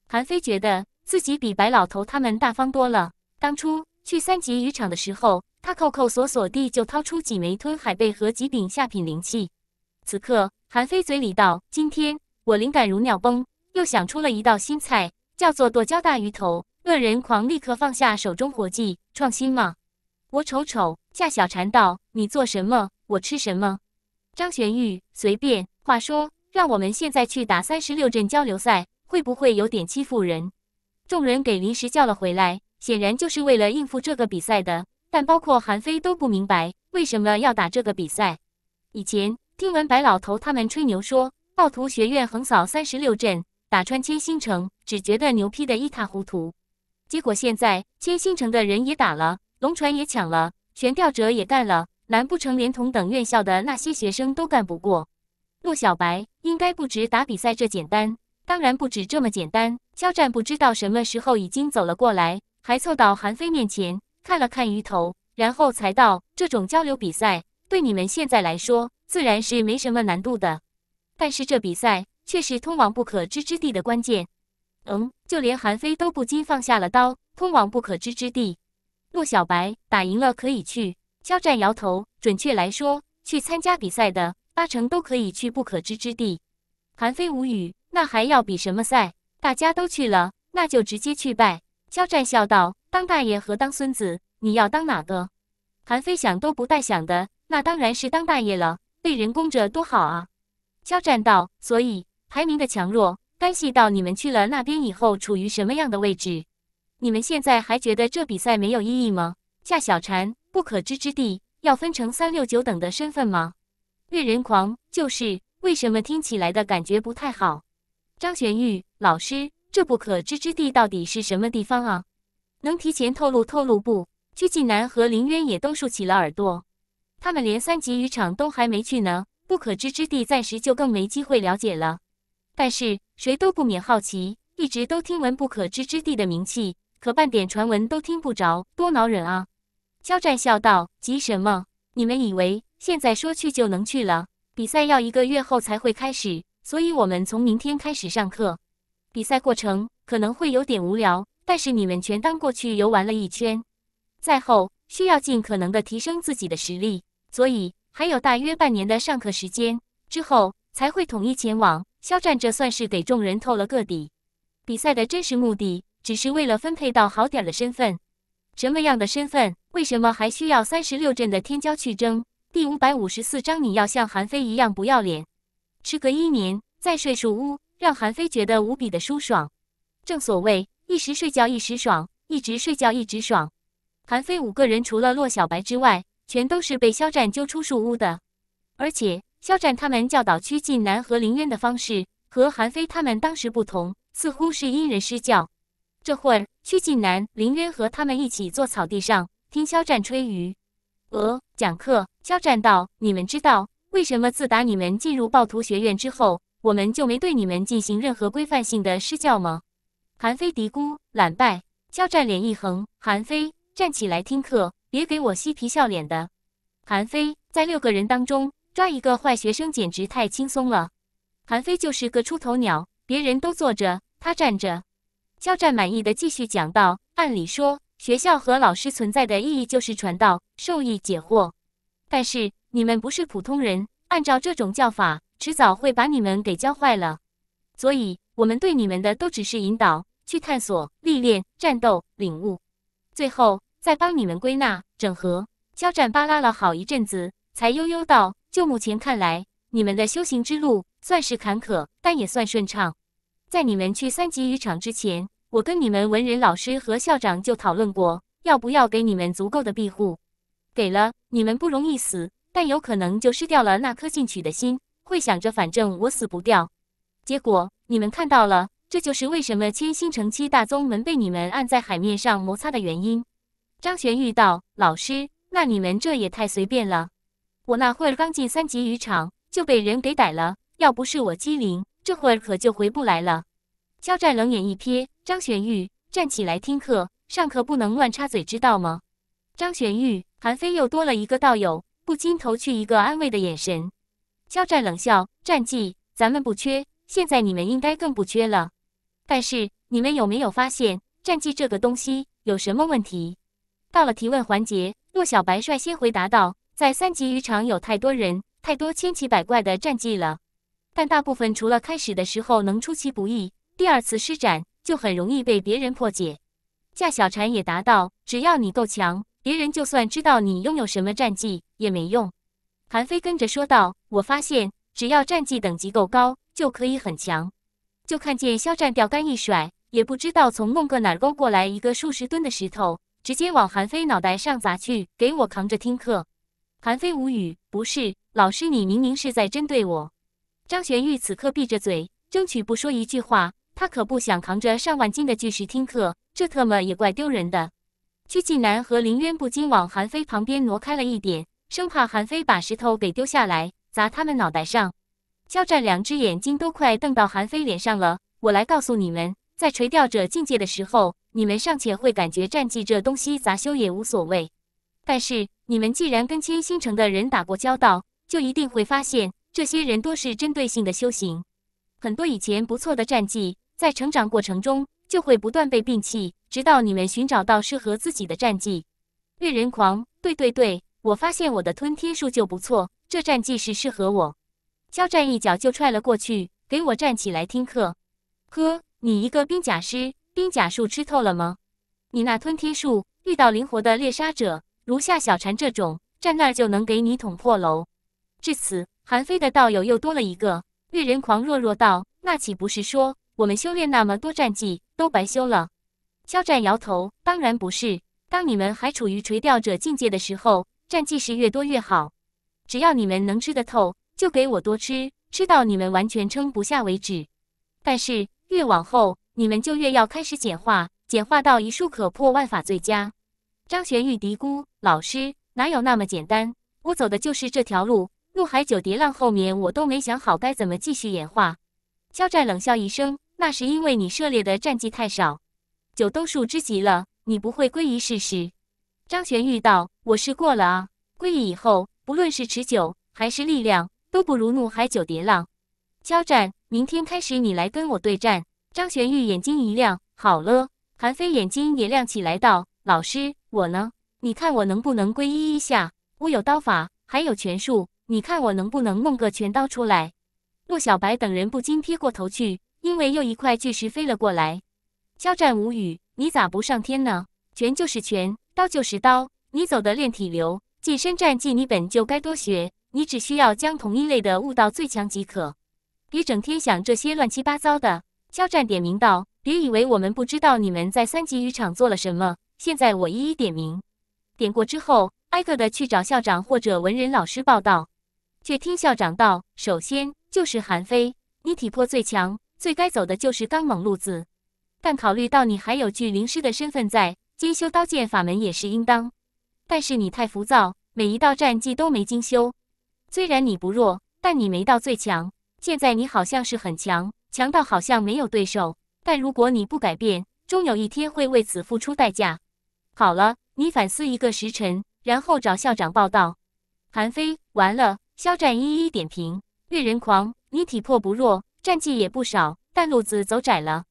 韩非觉得自己比白老头他们大方多了。当初去三级渔场的时候，他扣扣索索地就掏出几枚吞海贝和几柄下品灵器。此刻，韩非嘴里道：“今天我灵感如鸟崩，又想出了一道新菜，叫做剁椒大鱼头。”恶人狂立刻放下手中活计，创新吗？我瞅瞅。夏小婵道：“你做什么，我吃什么。”张玄玉随便话说，让我们现在去打三十六镇交流赛，会不会有点欺负人？众人给临时叫了回来，显然就是为了应付这个比赛的。但包括韩非都不明白为什么要打这个比赛。以前听闻白老头他们吹牛说暴徒学院横扫三十六镇，打穿千星城，只觉得牛批的一塌糊涂。结果现在千星城的人也打了，龙船也抢了，悬吊者也干了。难不成连同等院校的那些学生都干不过？洛小白应该不止打比赛这简单，当然不止这么简单。肖战不知道什么时候已经走了过来，还凑到韩非面前看了看鱼头，然后才道：“这种交流比赛对你们现在来说自然是没什么难度的，但是这比赛却是通往不可知之地的关键。”嗯，就连韩非都不禁放下了刀。通往不可知之地，洛小白打赢了可以去。肖战摇头，准确来说，去参加比赛的八成都可以去不可知之地。韩非无语，那还要比什么赛？大家都去了，那就直接去拜。肖战笑道：“当大爷和当孙子，你要当哪个？”韩非想都不带想的，那当然是当大爷了，被人供着多好啊。肖战道：“所以排名的强弱，关系到你们去了那边以后处于什么样的位置。你们现在还觉得这比赛没有意义吗？”夏小蝉。不可知之地要分成三六九等的身份吗？阅人狂就是为什么听起来的感觉不太好？张玄玉老师，这不可知之地到底是什么地方啊？能提前透露透露不？鞠婧男和林渊也都竖起了耳朵，他们连三级渔场都还没去呢，不可知之地暂时就更没机会了解了。但是谁都不免好奇，一直都听闻不可知之地的名气，可半点传闻都听不着，多恼人啊！肖战笑道：“急什么？你们以为现在说去就能去了？比赛要一个月后才会开始，所以我们从明天开始上课。比赛过程可能会有点无聊，但是你们全当过去游玩了一圈。赛后需要尽可能的提升自己的实力，所以还有大约半年的上课时间之后才会统一前往。肖战这算是给众人透了个底：比赛的真实目的只是为了分配到好点的身份。什么样的身份？”为什么还需要三十六镇的天骄去争？第五百五十四章，你要像韩非一样不要脸。时隔一年，再睡树屋，让韩非觉得无比的舒爽。正所谓一时睡觉一时爽，一直睡觉一直爽。韩非五个人除了洛小白之外，全都是被肖战揪出树屋的。而且肖战他们教导曲靖南和林渊的方式和韩非他们当时不同，似乎是因人施教。这会儿，曲靖南、林渊和他们一起坐草地上。听肖战吹嘘，呃，讲课。肖战道：“你们知道为什么自打你们进入暴徒学院之后，我们就没对你们进行任何规范性的施教吗？”韩非嘀咕：“懒拜。”肖战脸一横：“韩非，站起来听课，别给我嬉皮笑脸的。”韩非在六个人当中抓一个坏学生简直太轻松了。韩非就是个出头鸟，别人都坐着，他站着。肖战满意的继续讲道：“按理说。”学校和老师存在的意义就是传道、授业、解惑。但是你们不是普通人，按照这种教法，迟早会把你们给教坏了。所以，我们对你们的都只是引导，去探索、历练、战斗、领悟，最后再帮你们归纳、整合。肖战扒拉了好一阵子，才悠悠道：“就目前看来，你们的修行之路算是坎坷，但也算顺畅。在你们去三级渔场之前。”我跟你们文人老师和校长就讨论过，要不要给你们足够的庇护？给了你们不容易死，但有可能就失掉了那颗进取的心，会想着反正我死不掉。结果你们看到了，这就是为什么千星城七大宗门被你们按在海面上摩擦的原因。张玄玉道：“老师，那你们这也太随便了。我那会儿刚进三级渔场，就被人给逮了。要不是我机灵，这会儿可就回不来了。”肖战冷眼一瞥。张玄玉站起来听课，上课不能乱插嘴，知道吗？张玄玉，韩非又多了一个道友，不禁投去一个安慰的眼神。肖战冷笑：“战绩，咱们不缺，现在你们应该更不缺了。但是你们有没有发现，战绩这个东西有什么问题？”到了提问环节，洛小白率先回答道：“在三级渔场有太多人，太多千奇百怪的战绩了，但大部分除了开始的时候能出其不意，第二次施展。”就很容易被别人破解。夏小禅也答道：“只要你够强，别人就算知道你拥有什么战绩也没用。”韩非跟着说道：“我发现，只要战绩等级够高，就可以很强。”就看见肖战钓竿一甩，也不知道从弄个哪儿勾过来一个数十吨的石头，直接往韩非脑袋上砸去，“给我扛着听课！”韩非无语：“不是，老师，你明明是在针对我。”张玄玉此刻闭着嘴，争取不说一句话。他可不想扛着上万斤的巨石听课，这特么也怪丢人的。屈继南和林渊不禁往韩非旁边挪开了一点，生怕韩非把石头给丢下来砸他们脑袋上。肖战两只眼睛都快瞪到韩非脸上了。我来告诉你们，在垂钓者境界的时候，你们尚且会感觉战绩这东西咋修也无所谓。但是你们既然跟千星城的人打过交道，就一定会发现，这些人多是针对性的修行，很多以前不错的战绩。在成长过程中，就会不断被摒弃，直到你们寻找到适合自己的战绩。猎人狂，对对对，我发现我的吞天术就不错，这战绩是适合我。肖战一脚就踹了过去，给我站起来听课。呵，你一个冰甲师，冰甲术吃透了吗？你那吞天术，遇到灵活的猎杀者，如夏小蝉这种，站那儿就能给你捅破楼。至此，韩非的道友又多了一个猎人狂，弱弱道，那岂不是说？我们修炼那么多战绩都白修了。肖战摇头，当然不是。当你们还处于垂钓者境界的时候，战绩是越多越好。只要你们能吃得透，就给我多吃，吃到你们完全撑不下为止。但是越往后，你们就越要开始简化，简化到一术可破万法最佳。张玄玉嘀咕：“老师哪有那么简单？我走的就是这条路。怒海九叠浪后面，我都没想好该怎么继续演化。”肖战冷笑一声。那是因为你涉猎的战绩太少，九斗术之极了，你不会归一试试？张玄玉道：“我试过了啊，归一以后，不论是持久还是力量，都不如怒海九叠浪。”交战，明天开始你来跟我对战。张玄玉眼睛一亮：“好了。”韩非眼睛也亮起来道：“老师，我呢？你看我能不能归一一下？我有刀法，还有拳术，你看我能不能弄个拳刀出来？”陆小白等人不禁撇过头去。因为又一块巨石飞了过来，肖战无语：“你咋不上天呢？拳就是拳，刀就是刀，你走的练体流，近身战技你本就该多学，你只需要将同一类的悟到最强即可，别整天想这些乱七八糟的。”肖战点名道：“别以为我们不知道你们在三级渔场做了什么，现在我一一点名，点过之后挨个的去找校长或者文人老师报道。”却听校长道：“首先就是韩非，你体魄最强。”最该走的就是刚猛路子，但考虑到你还有具灵师的身份在，精修刀剑法门也是应当。但是你太浮躁，每一道战技都没精修。虽然你不弱，但你没到最强。现在你好像是很强，强到好像没有对手。但如果你不改变，终有一天会为此付出代价。好了，你反思一个时辰，然后找校长报道。韩非，完了。肖战一一点评：猎人狂，你体魄不弱。战绩也不少，但路子走窄了。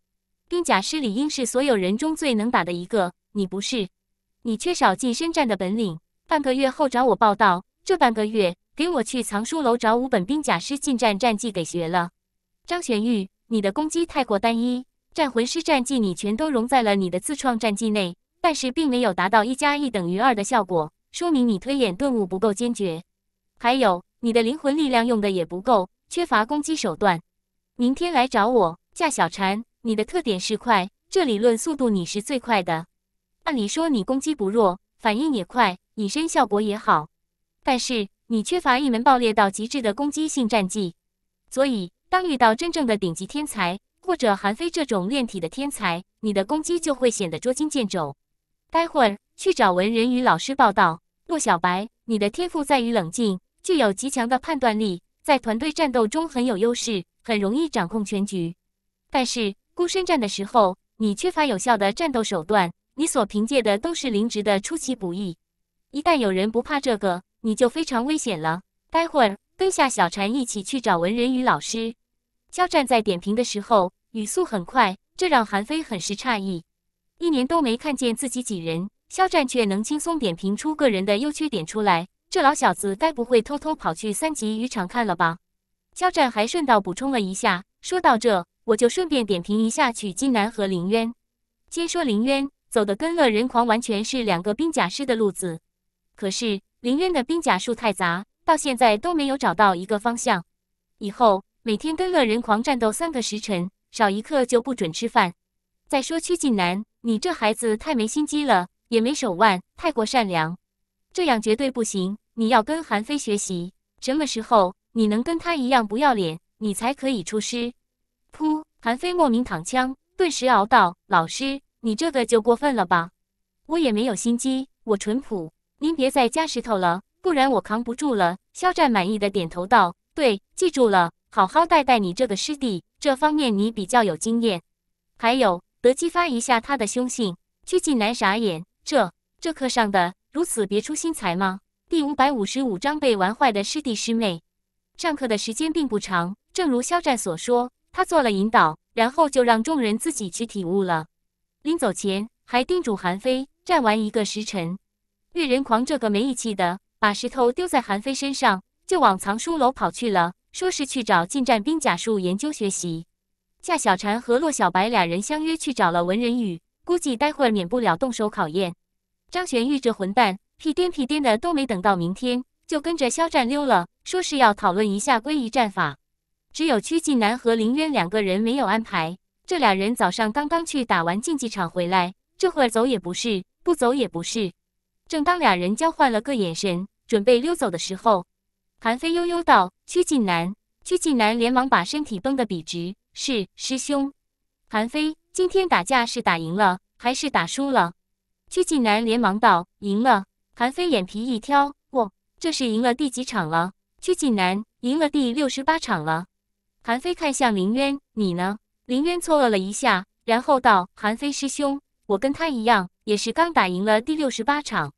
冰甲师理应是所有人中最能打的一个，你不是？你缺少近身战的本领。半个月后找我报道。这半个月，给我去藏书楼找五本兵甲师近战战绩给学了。张玄玉，你的攻击太过单一，战魂师战绩你全都融在了你的自创战绩内，但是并没有达到一加一等于二的效果，说明你推演顿悟不够坚决。还有，你的灵魂力量用的也不够，缺乏攻击手段。明天来找我，夏小婵，你的特点是快，这理论速度你是最快的。按理说你攻击不弱，反应也快，隐身效果也好，但是你缺乏一门爆裂到极致的攻击性战技。所以当遇到真正的顶级天才，或者韩非这种练体的天才，你的攻击就会显得捉襟见肘。待会儿去找文人鱼老师报道。洛小白，你的天赋在于冷静，具有极强的判断力，在团队战斗中很有优势。很容易掌控全局，但是孤身战的时候，你缺乏有效的战斗手段，你所凭借的都是灵值的出其不意。一旦有人不怕这个，你就非常危险了。待会儿跟下小蝉一起去找文人与老师。肖战在点评的时候语速很快，这让韩非很是诧异。一年都没看见自己几人，肖战却能轻松点评出个人的优缺点出来，这老小子该不会偷偷跑去三级渔场看了吧？肖战还顺道补充了一下，说到这，我就顺便点评一下曲靖南和林渊。先说林渊，走的跟恶人狂完全是两个兵甲师的路子，可是林渊的兵甲术太杂，到现在都没有找到一个方向。以后每天跟恶人狂战斗三个时辰，少一刻就不准吃饭。再说曲靖南，你这孩子太没心机了，也没手腕，太过善良，这样绝对不行。你要跟韩非学习，什么时候？你能跟他一样不要脸，你才可以出师。噗！韩非莫名躺枪，顿时嗷道：“老师，你这个就过分了吧？我也没有心机，我淳朴。您别再加石头了，不然我扛不住了。”肖战满意的点头道：“对，记住了，好好带带你这个师弟，这方面你比较有经验。还有，得激发一下他的凶性。”曲靖南傻眼，这这课上的如此别出心裁吗？第五百五十五章被玩坏的师弟师妹。上课的时间并不长，正如肖战所说，他做了引导，然后就让众人自己去体悟了。临走前还叮嘱韩非站完一个时辰。岳人狂这个没义气的，把石头丢在韩非身上，就往藏书楼跑去了，说是去找近战兵甲术研究学习。夏小蝉和洛小白俩人相约去找了文人宇，估计待会儿免不了动手考验。张玄玉这混蛋，屁颠屁颠的都没等到明天，就跟着肖战溜了。说是要讨论一下归一战法，只有曲靖南和林渊两个人没有安排。这俩人早上刚刚去打完竞技场回来，这会儿走也不是，不走也不是。正当俩人交换了个眼神，准备溜走的时候，韩飞悠悠道：“曲靖南。”曲靖南连忙把身体绷得笔直：“是，师兄。”韩飞，今天打架是打赢了还是打输了？曲靖南连忙道：“赢了。”韩飞眼皮一挑：“哦，这是赢了第几场了？”去济南赢了第六十八场了。韩非看向林渊，你呢？林渊错愕了一下，然后道：“韩非师兄，我跟他一样，也是刚打赢了第六十八场。”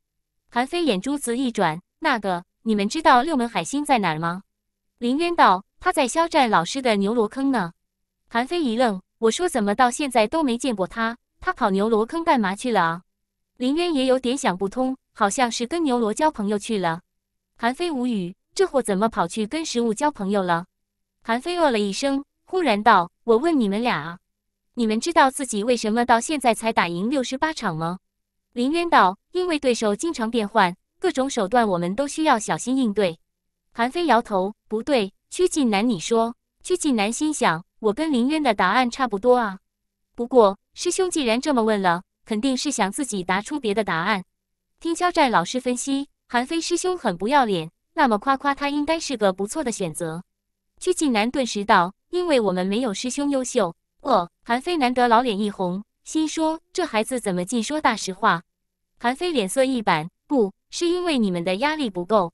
韩非眼珠子一转，那个，你们知道六门海星在哪儿吗？林渊道：“他在肖战老师的牛罗坑呢。”韩非一愣：“我说怎么到现在都没见过他？他跑牛罗坑干嘛去了啊？”林渊也有点想不通，好像是跟牛罗交朋友去了。韩非无语。这货怎么跑去跟食物交朋友了？韩非哦了一声，忽然道：“我问你们俩，你们知道自己为什么到现在才打赢六十八场吗？”林渊道：“因为对手经常变换各种手段，我们都需要小心应对。”韩非摇头：“不对，曲靖南，你说。”曲靖南心想：“我跟林渊的答案差不多啊，不过师兄既然这么问了，肯定是想自己答出别的答案。”听肖战老师分析，韩非师兄很不要脸。那么夸夸他应该是个不错的选择。屈靖南顿时道：“因为我们没有师兄优秀。”哦，韩非难得老脸一红，心说：“这孩子怎么尽说大实话？”韩非脸色一板：“不是因为你们的压力不够，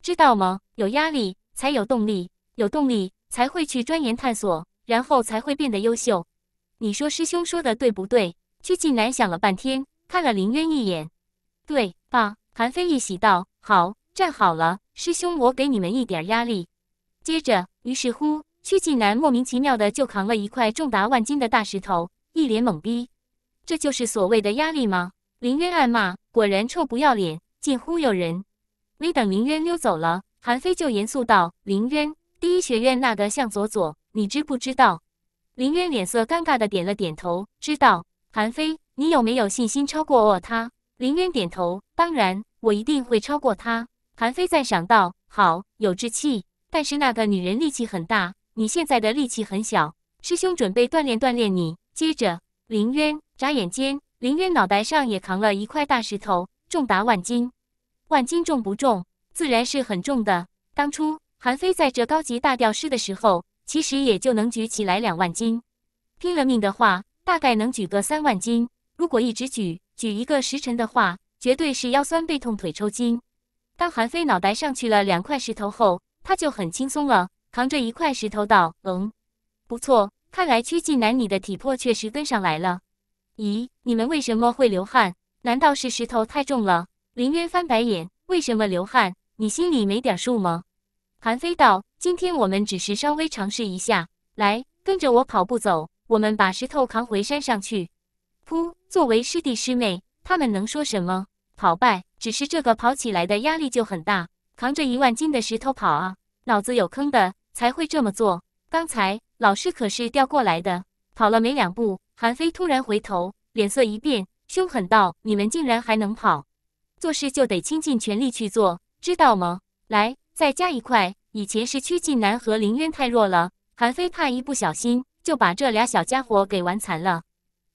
知道吗？有压力才有动力，有动力才会去钻研探索，然后才会变得优秀。你说师兄说的对不对？”屈靖南想了半天，看了林渊一眼：“对吧？”韩非一喜道：“好。”站好了，师兄，我给你们一点压力。接着，于是乎，屈晋南莫名其妙的就扛了一块重达万斤的大石头，一脸懵逼。这就是所谓的压力吗？林渊暗骂，果然臭不要脸，尽忽悠人。没等林渊溜走了，韩非就严肃道：“林渊，第一学院那个向左左，你知不知道？”林渊脸色尴尬的点了点头，知道。韩非，你有没有信心超过他？林渊点头，当然，我一定会超过他。韩非赞赏道：“好，有志气。但是那个女人力气很大，你现在的力气很小。师兄准备锻炼锻炼你。”接着，林渊眨眼间，林渊脑袋上也扛了一块大石头，重达万斤。万斤重不重？自然是很重的。当初韩非在这高级大吊师的时候，其实也就能举起来两万斤，拼了命的话，大概能举个三万斤。如果一直举，举一个时辰的话，绝对是腰酸背痛、腿抽筋。当韩非脑袋上去了两块石头后，他就很轻松了，扛着一块石头道：“嗯，不错，看来屈晋南你的体魄确实跟上来了。咦，你们为什么会流汗？难道是石头太重了？”林渊翻白眼：“为什么流汗？你心里没点数吗？”韩非道：“今天我们只是稍微尝试一下，来，跟着我跑步走，我们把石头扛回山上去。”噗，作为师弟师妹，他们能说什么？好拜。只是这个跑起来的压力就很大，扛着一万斤的石头跑啊！脑子有坑的才会这么做。刚才老师可是调过来的，跑了没两步，韩飞突然回头，脸色一变，凶狠道：“你们竟然还能跑！做事就得倾尽全力去做，知道吗？”来，再加一块。以前是曲靖南和林渊太弱了，韩飞怕一不小心就把这俩小家伙给玩残了。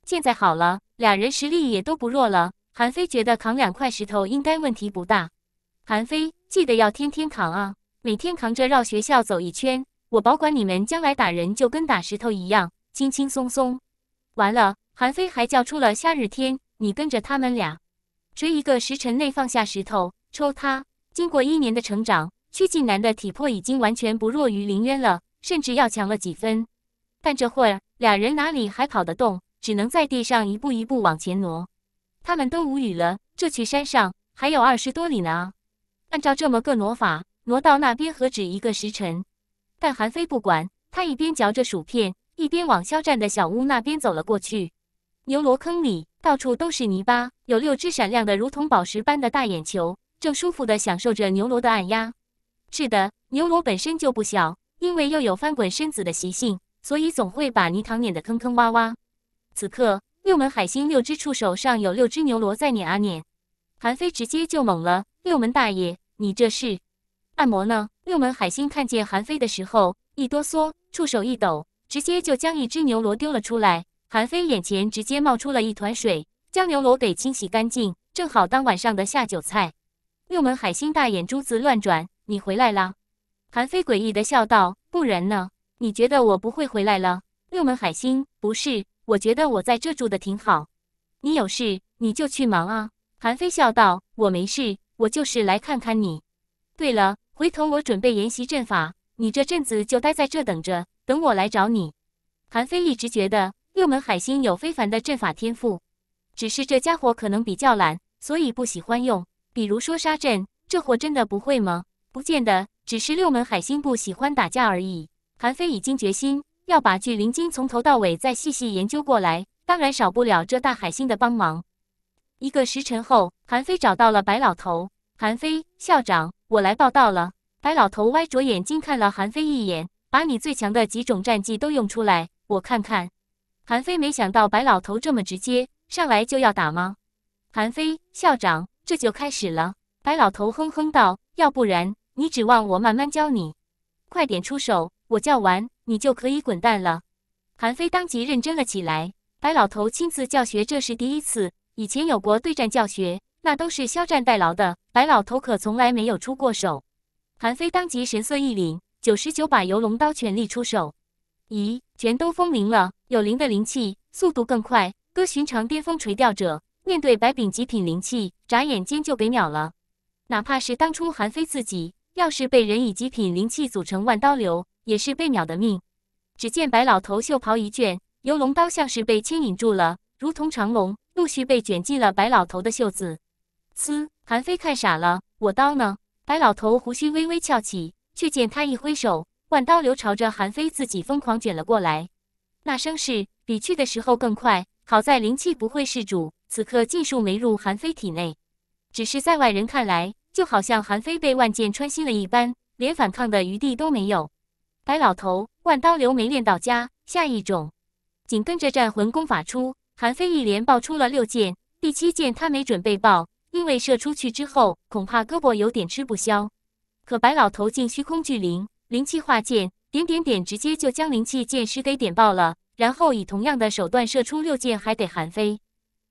现在好了，俩人实力也都不弱了。韩非觉得扛两块石头应该问题不大。韩非，记得要天天扛啊，每天扛着绕学校走一圈。我保管你们将来打人就跟打石头一样，轻轻松松。完了，韩非还叫出了夏日天，你跟着他们俩，追一个时辰内放下石头，抽他。经过一年的成长，曲靖南的体魄已经完全不弱于林渊了，甚至要强了几分。但这会儿俩人哪里还跑得动，只能在地上一步一步往前挪。他们都无语了，这去山上还有二十多里呢，按照这么个挪法，挪到那边何止一个时辰。但韩非不管，他一边嚼着薯片，一边往肖战的小屋那边走了过去。牛螺坑里到处都是泥巴，有六只闪亮的如同宝石般的大眼球，正舒服地享受着牛螺的按压。是的，牛螺本身就不小，因为又有翻滚身子的习性，所以总会把泥塘碾得坑坑洼洼。此刻。六门海星六只触手上有六只牛螺在碾啊碾，韩非直接就懵了。六门大爷，你这是按摩呢？六门海星看见韩非的时候一哆嗦，触手一抖，直接就将一只牛螺丢了出来。韩非眼前直接冒出了一团水，将牛螺给清洗干净，正好当晚上的下酒菜。六门海星大眼珠子乱转，你回来啦？”韩非诡异的笑道：“不然呢？你觉得我不会回来了？”六门海星不是。我觉得我在这住的挺好，你有事你就去忙啊。韩非笑道：“我没事，我就是来看看你。对了，回头我准备研习阵法，你这阵子就待在这等着，等我来找你。”韩非一直觉得六门海星有非凡的阵法天赋，只是这家伙可能比较懒，所以不喜欢用。比如说杀阵，这货真的不会吗？不见得，只是六门海星不喜欢打架而已。韩非已经决心。要把巨灵筋从头到尾再细细研究过来，当然少不了这大海星的帮忙。一个时辰后，韩非找到了白老头。韩非校长，我来报道了。白老头歪着眼睛看了韩非一眼，把你最强的几种战绩都用出来，我看看。韩非没想到白老头这么直接，上来就要打吗？韩非校长，这就开始了。白老头哼哼道：“要不然你指望我慢慢教你？快点出手！”我叫完，你就可以滚蛋了。韩非当即认真了起来。白老头亲自教学，这是第一次。以前有过对战教学，那都是肖战代劳的。白老头可从来没有出过手。韩非当即神色一凛，九十九把游龙刀全力出手。咦，全都风灵了！有灵的灵气，速度更快。哥寻常巅峰垂钓者，面对白柄极品灵器，眨眼间就给秒了。哪怕是当初韩非自己，要是被人以极品灵器组成万刀流，也是被秒的命。只见白老头袖袍一卷，游龙刀像是被牵引住了，如同长龙，陆续被卷进了白老头的袖子。呲！韩非看傻了，我刀呢？白老头胡须微微翘起，却见他一挥手，万刀流朝着韩非自己疯狂卷了过来。那声势比去的时候更快。好在灵气不会是主，此刻尽数没入韩非体内，只是在外人看来，就好像韩非被万箭穿心了一般，连反抗的余地都没有。白老头万刀流没练到家，下一种紧跟着战魂功法出。韩非一连爆出了六剑，第七剑他没准备爆，因为射出去之后恐怕胳膊有点吃不消。可白老头竟虚空聚灵，灵气化剑，点点点，直接就将灵气剑师给点爆了。然后以同样的手段射出六剑，还得韩非。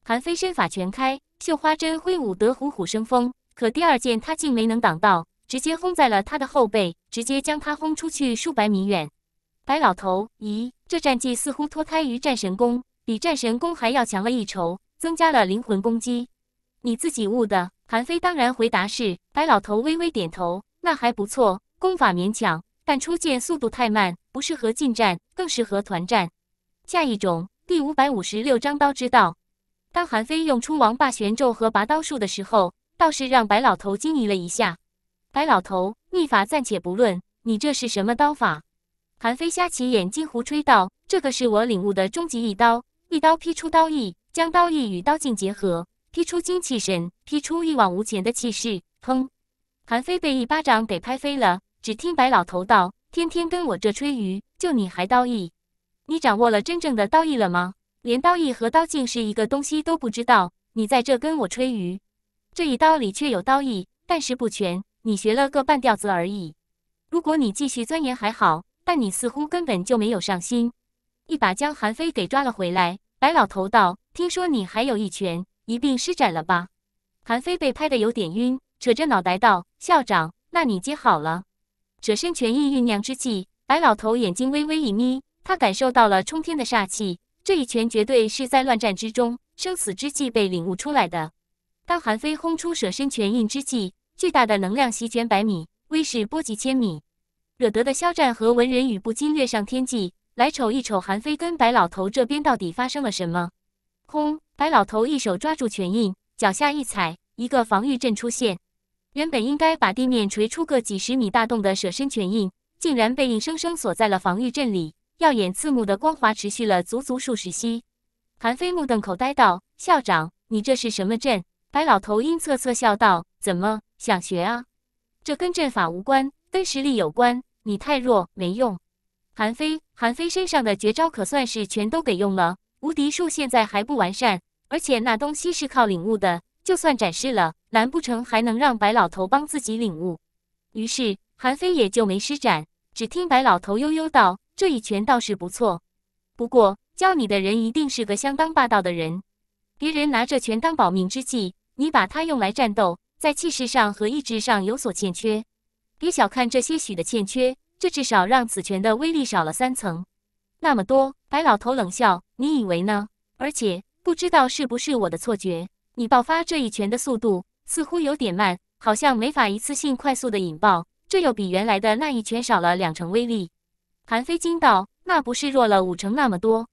韩非身法全开，绣花针挥舞得虎虎生风，可第二剑他竟没能挡到。直接轰在了他的后背，直接将他轰出去数百米远。白老头，咦，这战绩似乎脱胎于战神弓，比战神弓还要强了一筹，增加了灵魂攻击。你自己悟的？韩非当然回答是。白老头微微点头，那还不错，功法勉强，但出剑速度太慢，不适合近战，更适合团战。下一种，第五百五十六章刀之道。当韩非用出王霸玄咒和拔刀术的时候，倒是让白老头惊疑了一下。白老头，秘法暂且不论，你这是什么刀法？韩非瞎起眼睛胡吹道：“这个是我领悟的终极一刀，一刀劈出刀意，将刀意与刀劲结合，劈出精气神，劈出一往无前的气势。”砰！韩非被一巴掌给拍飞了。只听白老头道：“天天跟我这吹鱼，就你还刀意？你掌握了真正的刀意了吗？连刀意和刀劲是一个东西都不知道，你在这跟我吹鱼，这一刀里却有刀意，但是不全。”你学了个半吊子而已。如果你继续钻研还好，但你似乎根本就没有上心。一把将韩非给抓了回来。白老头道：“听说你还有一拳，一并施展了吧？”韩非被拍得有点晕，扯着脑袋道：“校长，那你接好了。”舍身拳印酝酿之际，白老头眼睛微微一眯，他感受到了冲天的煞气。这一拳绝对是在乱战之中，生死之际被领悟出来的。当韩非轰出舍身拳印之际。巨大的能量席卷百米，威势波及千米，惹得的肖战和文人语不禁跃上天际，来瞅一瞅韩非跟白老头这边到底发生了什么。轰！白老头一手抓住拳印，脚下一踩，一个防御阵出现。原本应该把地面锤出个几十米大洞的舍身拳印，竟然被硬生生锁在了防御阵里。耀眼刺目的光华持续了足足数十息。韩非目瞪口呆道：“校长，你这是什么阵？”白老头阴恻恻笑道：“怎么？”想学啊？这跟阵法无关，跟实力有关。你太弱，没用。韩非，韩非身上的绝招可算是全都给用了。无敌术现在还不完善，而且那东西是靠领悟的，就算展示了，难不成还能让白老头帮自己领悟？于是韩非也就没施展。只听白老头悠悠道：“这一拳倒是不错，不过教你的人一定是个相当霸道的人。别人拿这拳当保命之计，你把它用来战斗。”在气势上和意志上有所欠缺，别小看这些许的欠缺，这至少让此拳的威力少了三层。那么多，白老头冷笑：“你以为呢？”而且不知道是不是我的错觉，你爆发这一拳的速度似乎有点慢，好像没法一次性快速的引爆，这又比原来的那一拳少了两成威力。韩飞惊道：“那不是弱了五成那么多？”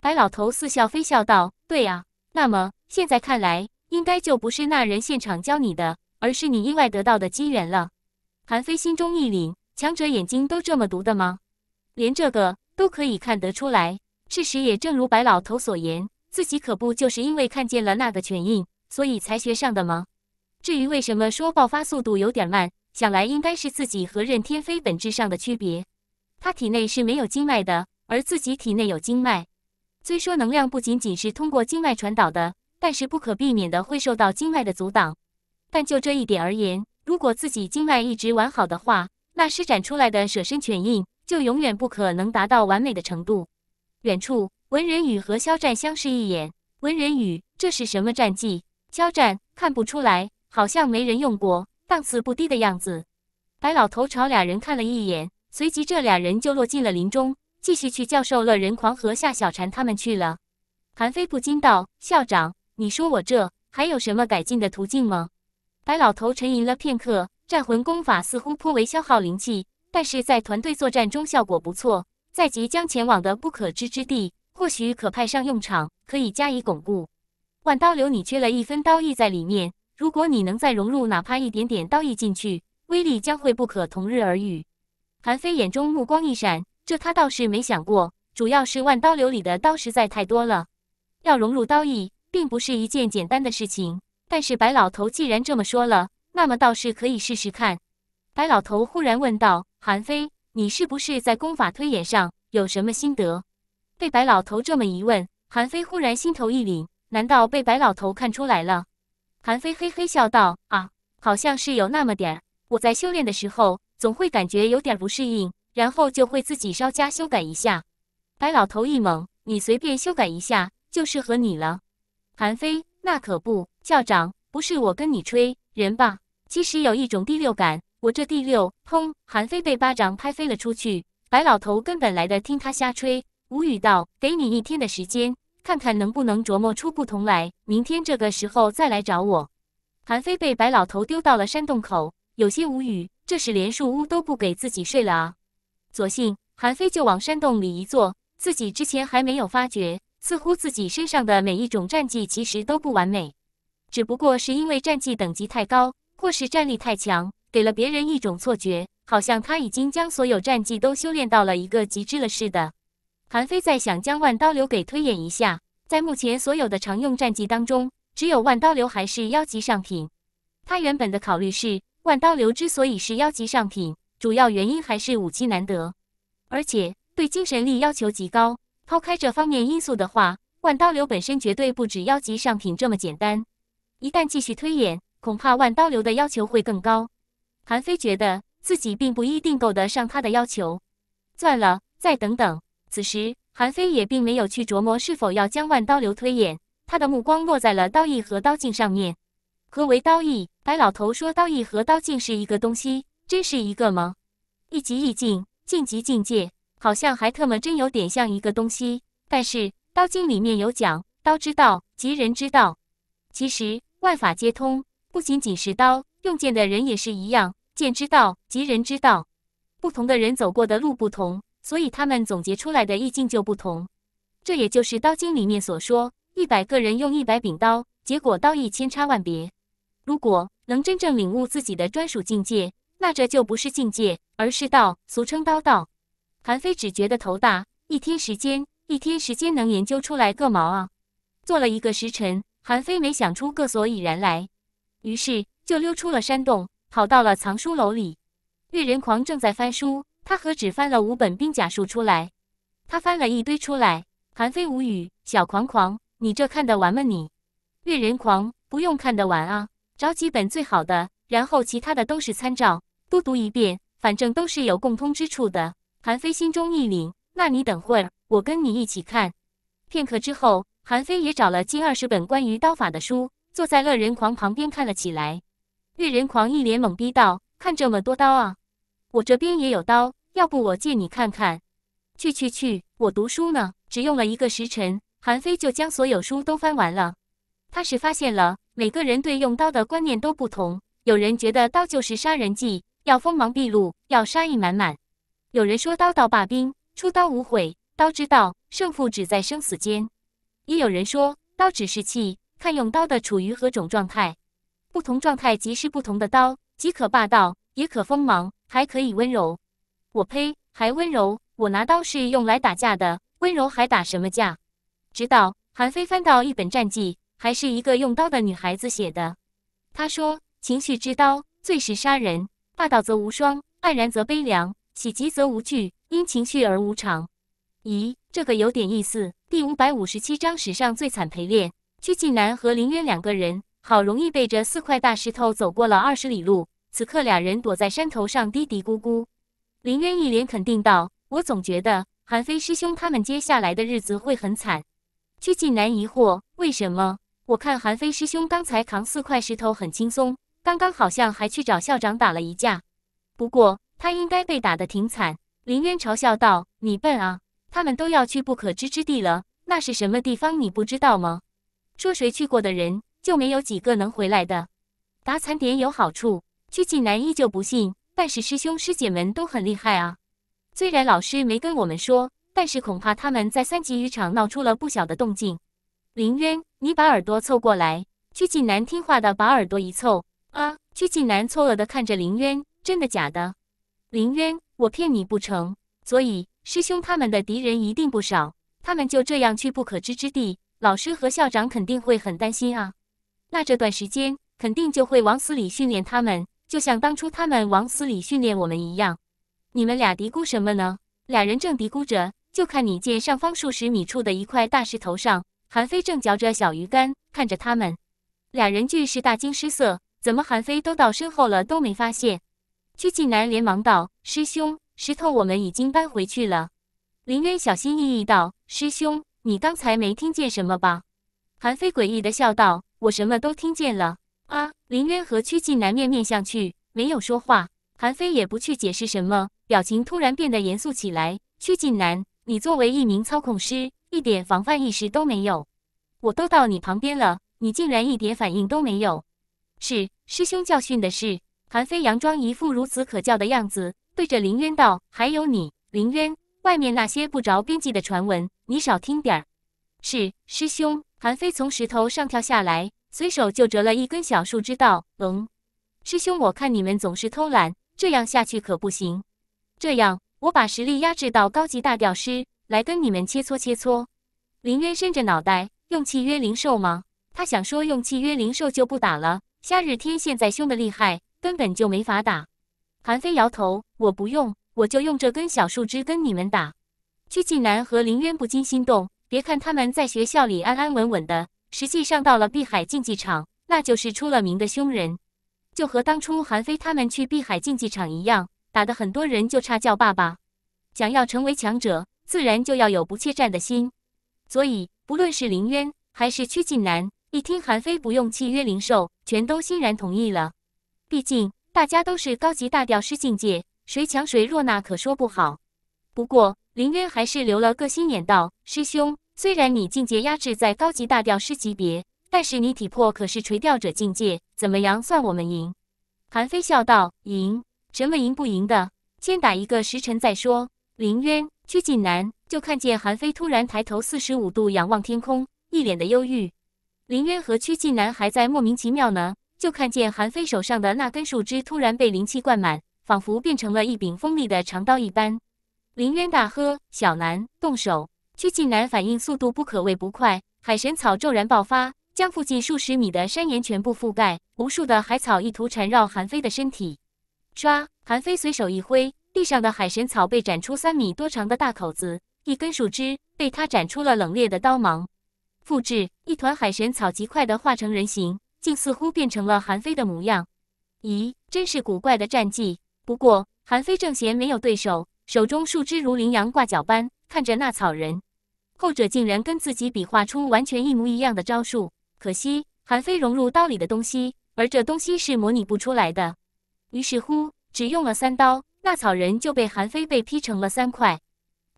白老头似笑非笑道：“对啊。”那么现在看来。应该就不是那人现场教你的，而是你意外得到的机缘了。韩非心中一凛，强者眼睛都这么毒的吗？连这个都可以看得出来。事实也正如白老头所言，自己可不就是因为看见了那个犬印，所以才学上的吗？至于为什么说爆发速度有点慢，想来应该是自己和任天飞本质上的区别。他体内是没有经脉的，而自己体内有经脉。虽说能量不仅仅是通过经脉传导的。但是不可避免的会受到经脉的阻挡，但就这一点而言，如果自己经脉一直完好的话，那施展出来的舍身拳印就永远不可能达到完美的程度。远处，文人羽和肖战相视一眼，文人羽，这是什么战绩？肖战看不出来，好像没人用过，档次不低的样子。白老头朝俩人看了一眼，随即这俩人就落进了林中，继续去教授乐人狂和夏小婵他们去了。韩非不禁道：“校长。”你说我这还有什么改进的途径吗？白老头沉吟了片刻，战魂功法似乎颇为消耗灵气，但是在团队作战中效果不错。在即将前往的不可知之地，或许可派上用场，可以加以巩固。万刀流，你缺了一分刀意在里面。如果你能再融入哪怕一点点刀意进去，威力将会不可同日而语。韩非眼中目光一闪，这他倒是没想过，主要是万刀流里的刀实在太多了，要融入刀意。并不是一件简单的事情，但是白老头既然这么说了，那么倒是可以试试看。白老头忽然问道：“韩非，你是不是在功法推演上有什么心得？”被白老头这么一问，韩非忽然心头一凛，难道被白老头看出来了？韩非嘿嘿笑道：“啊，好像是有那么点儿。我在修炼的时候，总会感觉有点不适应，然后就会自己稍加修改一下。”白老头一懵：“你随便修改一下，就适合你了。”韩非，那可不，校长，不是我跟你吹，人吧，其实有一种第六感，我这第六，砰！韩非被巴掌拍飞了出去。白老头根本懒得听他瞎吹，无语道：“给你一天的时间，看看能不能琢磨出不同来，明天这个时候再来找我。”韩非被白老头丢到了山洞口，有些无语，这是连树屋都不给自己睡了啊！索性，韩非就往山洞里一坐，自己之前还没有发觉。似乎自己身上的每一种战绩其实都不完美，只不过是因为战绩等级太高，或是战力太强，给了别人一种错觉，好像他已经将所有战绩都修炼到了一个极致了似的。韩非在想将万刀流给推演一下，在目前所有的常用战绩当中，只有万刀流还是妖级上品。他原本的考虑是，万刀流之所以是妖级上品，主要原因还是武器难得，而且对精神力要求极高。抛开这方面因素的话，万刀流本身绝对不止妖级上品这么简单。一旦继续推演，恐怕万刀流的要求会更高。韩非觉得自己并不一定够得上他的要求，算了，再等等。此时，韩非也并没有去琢磨是否要将万刀流推演，他的目光落在了刀意和刀境上面。何为刀意？白老头说，刀意和刀境是一个东西，真是一个吗？一级意境，境级境界。好像还特么真有点像一个东西，但是《刀经》里面有讲刀之道即人之道，其实万法皆通，不仅仅是刀，用剑的人也是一样，剑之道即人之道。不同的人走过的路不同，所以他们总结出来的意境就不同。这也就是《刀经》里面所说，一百个人用一百柄刀，结果刀意千差万别。如果能真正领悟自己的专属境界，那这就不是境界，而是道，俗称刀道。韩非只觉得头大，一天时间，一天时间能研究出来个毛啊！做了一个时辰，韩非没想出个所以然来，于是就溜出了山洞，跑到了藏书楼里。岳人狂正在翻书，他何止翻了五本兵甲书出来，他翻了一堆出来。韩非无语：“小狂狂，你这看得完吗？你？”岳人狂：“不用看得完啊，找几本最好的，然后其他的都是参照，多读一遍，反正都是有共通之处的。”韩非心中一凛，那你等会儿，我跟你一起看。片刻之后，韩非也找了近二十本关于刀法的书，坐在乐人狂旁边看了起来。乐人狂一脸懵逼道：“看这么多刀啊？我这边也有刀，要不我借你看看？”“去去去，我读书呢。”只用了一个时辰，韩非就将所有书都翻完了。他是发现了，每个人对用刀的观念都不同，有人觉得刀就是杀人计，要锋芒毕露，要杀意满满。有人说刀刀罢兵，出刀无悔，刀之道，胜负只在生死间。也有人说刀只是器，看用刀的处于何种状态，不同状态即是不同的刀，即可霸道，也可锋芒，还可以温柔。我呸，还温柔？我拿刀是用来打架的，温柔还打什么架？直到韩非翻到一本战记，还是一个用刀的女孩子写的。她说情绪之刀最是杀人，霸道则无双，黯然则悲凉。喜极则无惧，因情绪而无常。咦，这个有点意思。第五百五十七章史上最惨陪练。屈晋南和林渊两个人好容易背着四块大石头走过了二十里路，此刻俩人躲在山头上嘀嘀咕咕。林渊一脸肯定道：“我总觉得韩非师兄他们接下来的日子会很惨。”屈晋南疑惑：“为什么？我看韩非师兄刚才扛四块石头很轻松，刚刚好像还去找校长打了一架。不过。”他应该被打得挺惨，林渊嘲笑道：“你笨啊！他们都要去不可知之地了，那是什么地方？你不知道吗？说谁去过的人，就没有几个能回来的。打残点有好处。”曲景南依旧不信，但是师兄师姐们都很厉害啊。虽然老师没跟我们说，但是恐怕他们在三级渔场闹出了不小的动静。林渊，你把耳朵凑过来。曲景南听话的把耳朵一凑。啊！曲景南错愕的看着林渊，真的假的？林渊，我骗你不成，所以师兄他们的敌人一定不少。他们就这样去不可知之地，老师和校长肯定会很担心啊。那这段时间肯定就会往死里训练他们，就像当初他们往死里训练我们一样。你们俩嘀咕什么呢？俩人正嘀咕着，就看你见上方数十米处的一块大石头上，韩非正嚼着小鱼干，看着他们。俩人俱是大惊失色，怎么韩非都到身后了都没发现？屈晋南连忙道：“师兄，石头我们已经搬回去了。”林渊小心翼翼道：“师兄，你刚才没听见什么吧？”韩非诡异的笑道：“我什么都听见了。”啊！林渊和屈靖南面面相觑，没有说话。韩非也不去解释什么，表情突然变得严肃起来。“屈靖南，你作为一名操控师，一点防范意识都没有，我都到你旁边了，你竟然一点反应都没有！”“是，师兄教训的是。”韩非佯装一副孺子可教的样子，对着林渊道：“还有你，林渊，外面那些不着边际的传闻，你少听点儿。”“是，师兄。”韩非从石头上跳下来，随手就折了一根小树枝道：“嗯，师兄，我看你们总是偷懒，这样下去可不行。这样，我把实力压制到高级大吊师，来跟你们切磋切磋。”林渊伸着脑袋：“用契约灵兽吗？”他想说用契约灵兽就不打了，夏日天现在凶的厉害。根本就没法打。韩非摇头：“我不用，我就用这根小树枝跟你们打。”屈靖南和林渊不禁心动。别看他们在学校里安安稳稳的，实际上到了碧海竞技场，那就是出了名的凶人。就和当初韩非他们去碧海竞技场一样，打得很多人就差叫爸爸。想要成为强者，自然就要有不怯战的心。所以，不论是林渊还是屈靖南，一听韩非不用契约灵兽，全都欣然同意了。毕竟大家都是高级大屌师境界，谁强谁弱那可说不好。不过林渊还是留了个心眼，道：“师兄，虽然你境界压制在高级大屌师级别，但是你体魄可是垂钓者境界，怎么样？算我们赢。”韩非笑道：“赢什么赢不赢的？先打一个时辰再说。”林渊、屈靖南就看见韩非突然抬头四十五度仰望天空，一脸的忧郁。林渊和屈晋南还在莫名其妙呢。就看见韩非手上的那根树枝突然被灵气灌满，仿佛变成了一柄锋利的长刀一般。林渊大喝：“小南，动手！”曲靖南反应速度不可谓不快，海神草骤然爆发，将附近数十米的山岩全部覆盖，无数的海草意图缠绕韩非的身体。唰！韩非随手一挥，地上的海神草被斩出三米多长的大口子，一根树枝被他斩出了冷冽的刀芒。复制，一团海神草极快的化成人形。竟似乎变成了韩非的模样，咦，真是古怪的战绩。不过韩非正嫌没有对手，手中树枝如羚羊挂角般看着那草人，后者竟然跟自己比划出完全一模一样的招数。可惜韩非融入刀里的东西，而这东西是模拟不出来的。于是乎，只用了三刀，那草人就被韩非被劈成了三块。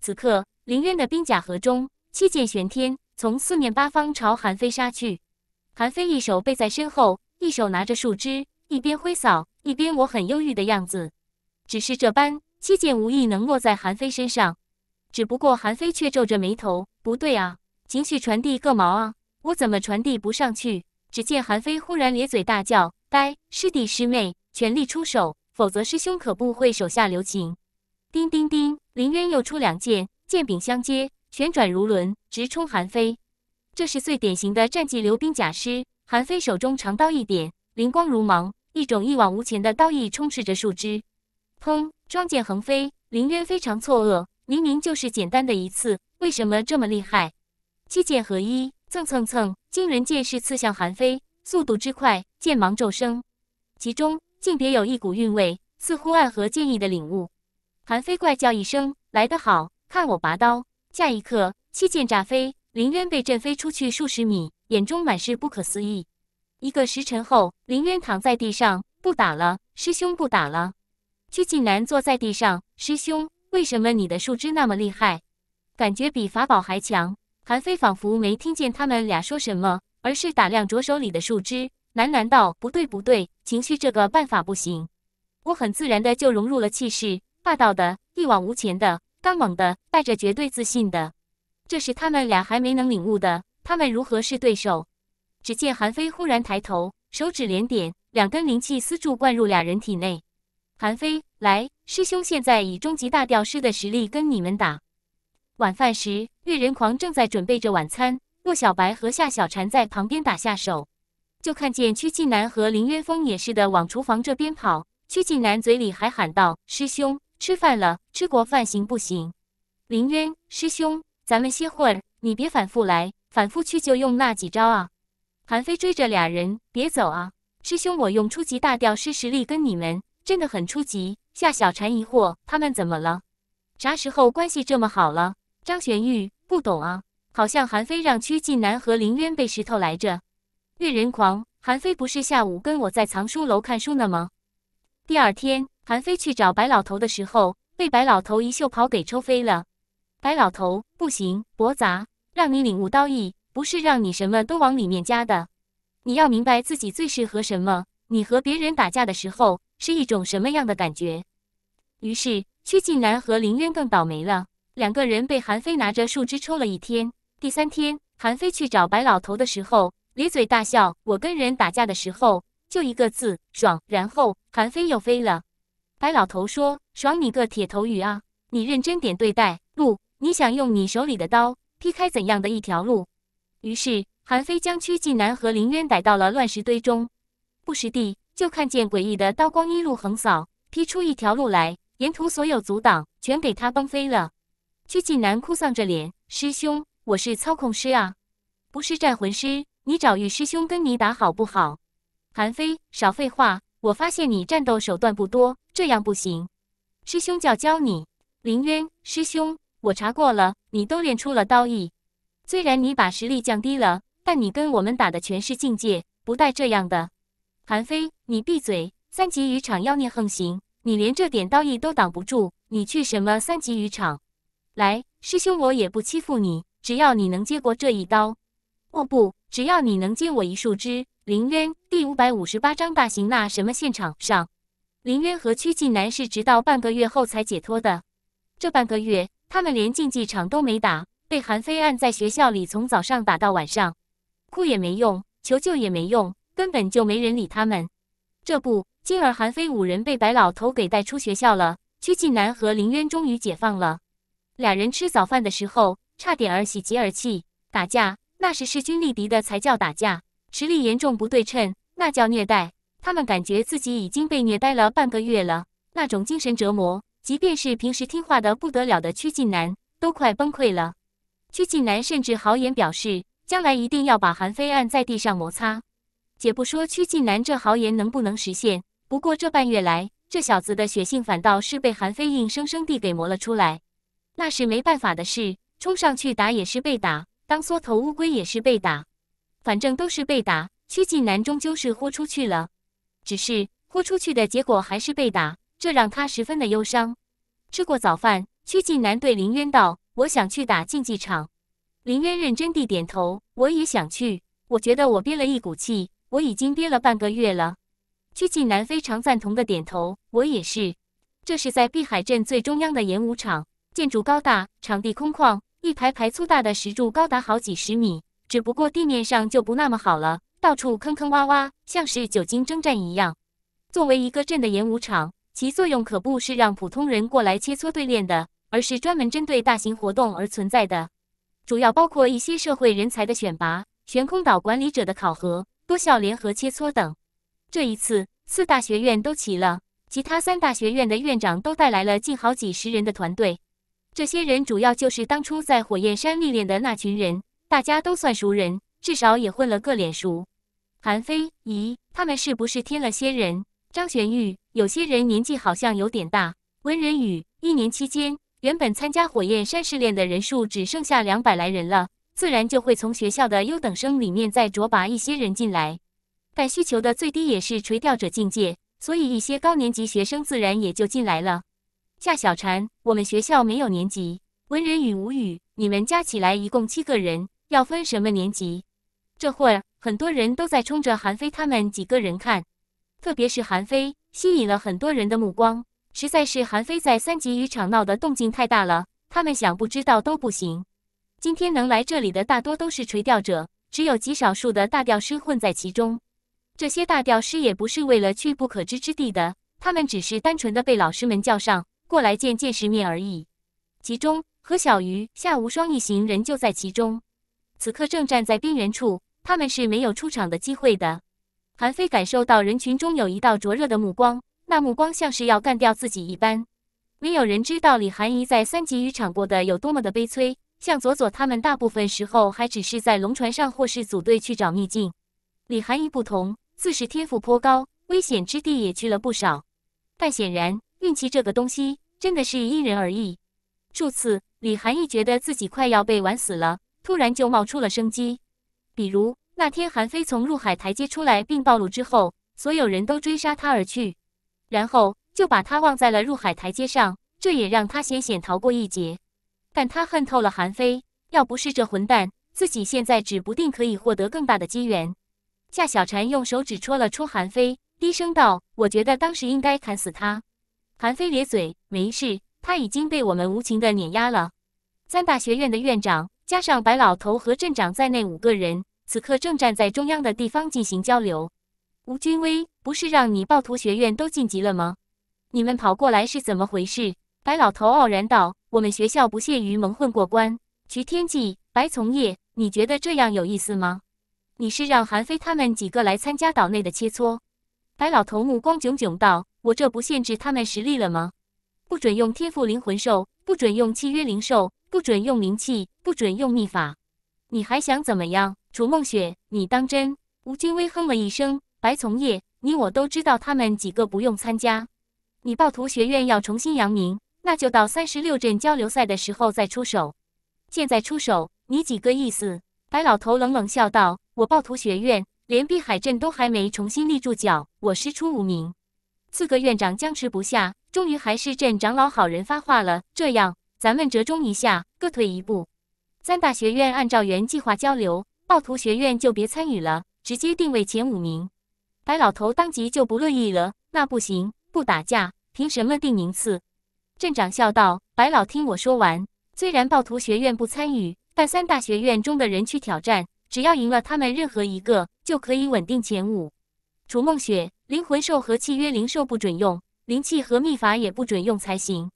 此刻，凌渊的兵甲河中七剑玄天从四面八方朝韩非杀去。韩非一手背在身后，一手拿着树枝，一边挥扫，一边我很忧郁的样子。只是这般，七剑无意能落在韩非身上。只不过韩非却皱着眉头：“不对啊，情绪传递个毛啊，我怎么传递不上去？”只见韩非忽然咧嘴大叫：“呆师弟师妹，全力出手，否则师兄可不会手下留情！”叮叮叮，林渊又出两剑，剑柄相接，旋转如轮，直冲韩非。这是最典型的战绩，流冰甲师韩非手中长刀一点，灵光如芒，一种一往无前的刀意充斥着树枝。砰！双剑横飞，林渊非常错愕，明明就是简单的一次，为什么这么厉害？七剑合一，蹭蹭蹭！惊人剑势刺向韩非，速度之快，剑芒骤生，其中竟别有一股韵味，似乎暗合剑意的领悟。韩非怪叫一声：“来得好！看我拔刀！”下一刻，七剑炸飞。林渊被震飞出去数十米，眼中满是不可思议。一个时辰后，林渊躺在地上，不打了，师兄不打了。屈靖南坐在地上，师兄，为什么你的树枝那么厉害？感觉比法宝还强。韩非仿佛没听见他们俩说什么，而是打量着手里的树枝，喃喃道：“不对，不对，情绪这个办法不行。我很自然的就融入了气势，霸道的，一往无前的，刚猛的，带着绝对自信的。”这是他们俩还没能领悟的，他们如何是对手？只见韩非忽然抬头，手指连点，两根灵气丝柱灌入俩人体内。韩非，来，师兄，现在以终极大吊师的实力跟你们打。晚饭时，岳人狂正在准备着晚餐，骆小白和夏小婵在旁边打下手，就看见屈晋南和林渊峰也似的往厨房这边跑。屈晋南嘴里还喊道：“师兄，吃饭了，吃过饭行不行？”林渊，师兄。咱们歇会儿，你别反复来、反复去，就用那几招啊！韩非追着俩人，别走啊！师兄，我用初级大调师实力跟你们，真的很初级。夏小婵疑惑：他们怎么了？啥时候关系这么好了？张玄玉不懂啊，好像韩非让曲靖南和林渊背石头来着。越人狂，韩非不是下午跟我在藏书楼看书呢吗？第二天，韩非去找白老头的时候，被白老头一袖袍给抽飞了。白老头，不行，驳杂，让你领悟刀意，不是让你什么都往里面加的。你要明白自己最适合什么，你和别人打架的时候是一种什么样的感觉。于是，曲靖南和林渊更倒霉了，两个人被韩非拿着树枝抽了一天。第三天，韩非去找白老头的时候，咧嘴大笑：“我跟人打架的时候，就一个字，爽。”然后韩非又飞了。白老头说：“爽你个铁头鱼啊！你认真点对待，不。”你想用你手里的刀劈开怎样的一条路？于是韩非将屈继南和林渊逮到了乱石堆中，不时地就看见诡异的刀光一路横扫，劈出一条路来，沿途所有阻挡全给他崩飞了。屈继南哭丧着脸：“师兄，我是操控师啊，不是战魂师。你找玉师兄跟你打好不好？”韩非少废话，我发现你战斗手段不多，这样不行。师兄教教你。林渊，师兄。我查过了，你都练出了刀意。虽然你把实力降低了，但你跟我们打的全是境界，不带这样的。韩非，你闭嘴！三级渔场妖孽横行，你连这点刀意都挡不住，你去什么三级渔场？来，师兄，我也不欺负你，只要你能接过这一刀。哦不，只要你能接我一树枝。林渊第五百五十八章大型那什么现场上，林渊和曲靖南是直到半个月后才解脱的，这半个月。他们连竞技场都没打，被韩非按在学校里从早上打到晚上，哭也没用，求救也没用，根本就没人理他们。这不，今儿韩非五人被白老头给带出学校了，曲靖南和林渊终于解放了。俩人吃早饭的时候，差点儿喜极而泣。打架，那是势均力敌的才叫打架，实力严重不对称，那叫虐待。他们感觉自己已经被虐待了半个月了，那种精神折磨。即便是平时听话的不得了的曲靖南都快崩溃了。曲靖南甚至豪言表示，将来一定要把韩非按在地上摩擦。且不说曲靖南这豪言能不能实现，不过这半月来，这小子的血性反倒是被韩非硬生生地给磨了出来。那是没办法的事，冲上去打也是被打，当缩头乌龟也是被打，反正都是被打。曲靖南终究是豁出去了，只是豁出去的结果还是被打。这让他十分的忧伤。吃过早饭，屈晋南对林渊道：“我想去打竞技场。”林渊认真地点头：“我也想去。我觉得我憋了一股气，我已经憋了半个月了。”屈晋南非常赞同的点头：“我也是。”这是在碧海镇最中央的演武场，建筑高大，场地空旷，一排排粗大的石柱高达好几十米。只不过地面上就不那么好了，到处坑坑洼洼，像是久经征战一样。作为一个镇的演武场，其作用可不是让普通人过来切磋对练的，而是专门针对大型活动而存在的。主要包括一些社会人才的选拔、悬空岛管理者的考核、多校联合切磋等。这一次，四大学院都齐了，其他三大学院的院长都带来了近好几十人的团队。这些人主要就是当初在火焰山历练的那群人，大家都算熟人，至少也混了个脸熟。韩非，咦，他们是不是添了些人？张玄玉，有些人年纪好像有点大。文人宇，一年期间，原本参加火焰山试炼的人数只剩下两百来人了，自然就会从学校的优等生里面再卓拔一些人进来。但需求的最低也是垂钓者境界，所以一些高年级学生自然也就进来了。夏小蝉，我们学校没有年级。文人宇无语，你们加起来一共七个人，要分什么年级？这会儿很多人都在冲着韩非他们几个人看。特别是韩非吸引了很多人的目光，实在是韩非在三级渔场闹的动静太大了，他们想不知道都不行。今天能来这里的大多都是垂钓者，只有极少数的大钓师混在其中。这些大钓师也不是为了去不可知之地的，他们只是单纯的被老师们叫上过来见见世面而已。其中何小鱼、夏无双一行人就在其中，此刻正站在边缘处，他们是没有出场的机会的。韩非感受到人群中有一道灼热的目光，那目光像是要干掉自己一般。没有人知道李寒仪在三级渔场过得有多么的悲催。像佐佐他们，大部分时候还只是在龙船上或是组队去找秘境。李寒仪不同，自是天赋颇高，危险之地也去了不少。但显然，运气这个东西真的是因人而异。数次，李寒仪觉得自己快要被玩死了，突然就冒出了生机。比如。那天韩非从入海台阶出来并暴露之后，所有人都追杀他而去，然后就把他忘在了入海台阶上，这也让他险险逃过一劫。但他恨透了韩非，要不是这混蛋，自己现在指不定可以获得更大的机缘。夏小蝉用手指戳了戳韩非，低声道：“我觉得当时应该砍死他。”韩非咧嘴：“没事，他已经被我们无情的碾压了。三大学院的院长，加上白老头和镇长在内五个人。”此刻正站在中央的地方进行交流。吴君威，不是让你暴徒学院都晋级了吗？你们跑过来是怎么回事？白老头傲然道：“我们学校不屑于蒙混过关。”瞿天际、白从业，你觉得这样有意思吗？你是让韩非他们几个来参加岛内的切磋？白老头目光炯炯道：“我这不限制他们实力了吗？不准用天赋灵魂兽，不准用契约灵兽，不准用灵气，不准用秘法，你还想怎么样？”楚梦雪，你当真？吴军威哼了一声。白从业，你我都知道他们几个不用参加。你暴徒学院要重新扬名，那就到三十六镇交流赛的时候再出手。现在出手，你几个意思？白老头冷冷笑道：“我暴徒学院连碧海镇都还没重新立住脚，我师出无名。”四个院长僵持不下，终于还是镇长老好人发话了：“这样，咱们折中一下，各退一步。三大学院按照原计划交流。”暴徒学院就别参与了，直接定位前五名。白老头当即就不乐意了：“那不行，不打架凭什么定名次？”镇长笑道：“白老，听我说完。虽然暴徒学院不参与，但三大学院中的人去挑战，只要赢了他们任何一个，就可以稳定前五。除梦雪、灵魂兽和契约灵兽不准用，灵气和秘法也不准用才行。”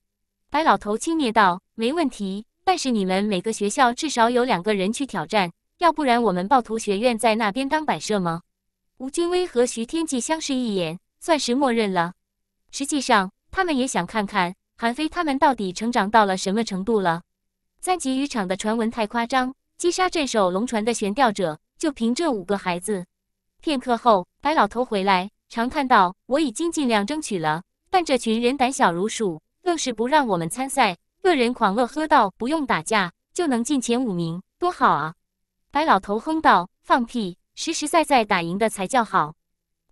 白老头轻蔑道：“没问题，但是你们每个学校至少有两个人去挑战。”要不然我们暴徒学院在那边当摆设吗？吴君威和徐天记相视一眼，算是默认了。实际上，他们也想看看韩非他们到底成长到了什么程度了。三级渔场的传闻太夸张，击杀镇守龙船的悬吊者，就凭这五个孩子。片刻后，白老头回来，长叹道：“我已经尽量争取了，但这群人胆小如鼠，愣是不让我们参赛。恶人狂乐喝到不用打架就能进前五名，多好啊！”白老头哼道：“放屁！实实在在打赢的才叫好。”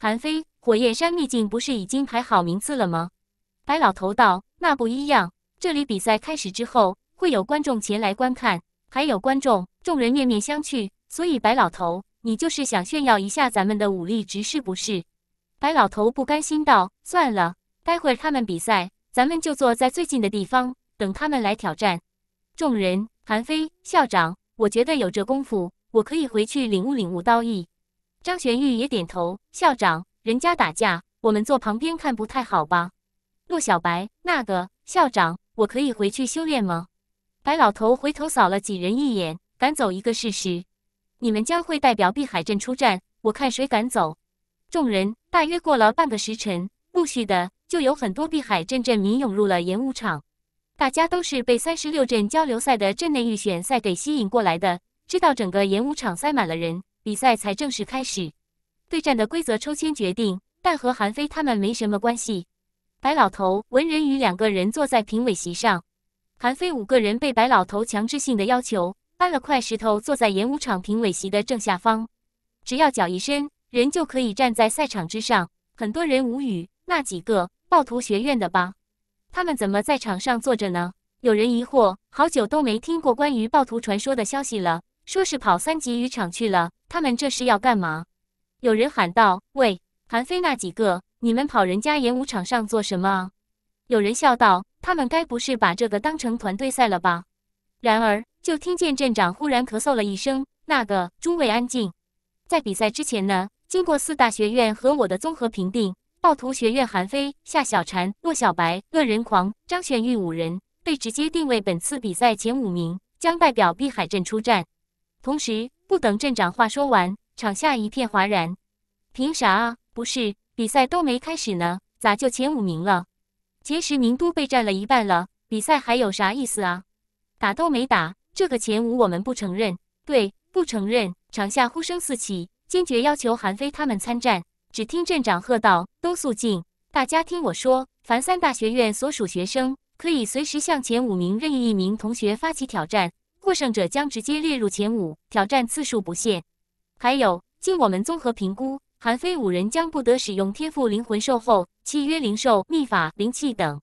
韩非，火焰山秘境不是已经排好名次了吗？白老头道：“那不一样，这里比赛开始之后，会有观众前来观看，还有观众。”众人面面相觑。所以白老头，你就是想炫耀一下咱们的武力值，是不是？白老头不甘心道：“算了，待会儿他们比赛，咱们就坐在最近的地方，等他们来挑战。”众人，韩非，校长。我觉得有这功夫，我可以回去领悟领悟刀意。张玄玉也点头。校长，人家打架，我们坐旁边看不太好吧？骆小白，那个校长，我可以回去修炼吗？白老头回头扫了几人一眼，赶走一个试试。你们将会代表碧海镇出战，我看谁敢走。众人大约过了半个时辰，陆续的就有很多碧海镇镇民涌入了演武场。大家都是被三十六镇交流赛的镇内预选赛给吸引过来的，知道整个演武场塞满了人，比赛才正式开始。对战的规则抽签决定，但和韩非他们没什么关系。白老头、文人与两个人坐在评委席上，韩非五个人被白老头强制性的要求搬了块石头坐在演武场评委席的正下方，只要脚一伸，人就可以站在赛场之上。很多人无语，那几个暴徒学院的吧。他们怎么在场上坐着呢？有人疑惑。好久都没听过关于暴徒传说的消息了，说是跑三级渔场去了。他们这是要干嘛？有人喊道：“喂，韩非那几个，你们跑人家演武场上做什么？”有人笑道：“他们该不是把这个当成团队赛了吧？”然而，就听见镇长忽然咳嗽了一声：“那个，诸位安静，在比赛之前呢，经过四大学院和我的综合评定。”暴徒学院韩非、夏小婵、骆小白、恶人狂、张玄玉五人被直接定位本次比赛前五名，将代表碧海镇出战。同时，不等镇长话说完，场下一片哗然。凭啥啊？不是比赛都没开始呢，咋就前五名了？前十名都被占了一半了，比赛还有啥意思啊？打都没打，这个前五我们不承认。对，不承认。场下呼声四起，坚决要求韩非他们参战。只听镇长喝道：“都肃静！大家听我说，凡三大学院所属学生，可以随时向前五名任意一名同学发起挑战，获胜者将直接列入前五，挑战次数不限。还有，经我们综合评估，韩非五人将不得使用天赋、灵魂兽、后契约灵兽、秘法、灵气等。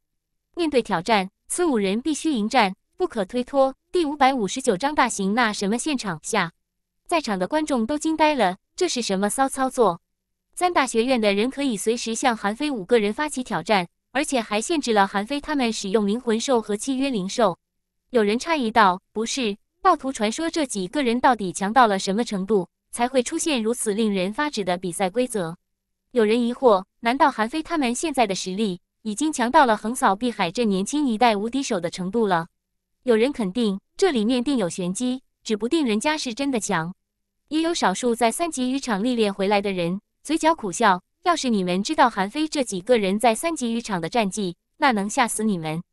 面对挑战，此五人必须迎战，不可推脱。”第五百五十九章大型那什么现场下，在场的观众都惊呆了，这是什么骚操作？三大学院的人可以随时向韩非五个人发起挑战，而且还限制了韩非他们使用灵魂兽和契约灵兽。有人诧异道：“不是暴徒传说这几个人到底强到了什么程度，才会出现如此令人发指的比赛规则？”有人疑惑：“难道韩非他们现在的实力已经强到了横扫碧海镇年轻一代无敌手的程度了？”有人肯定：“这里面定有玄机，指不定人家是真的强。”也有少数在三级渔场历练回来的人。嘴角苦笑，要是你们知道韩非这几个人在三级渔场的战绩，那能吓死你们！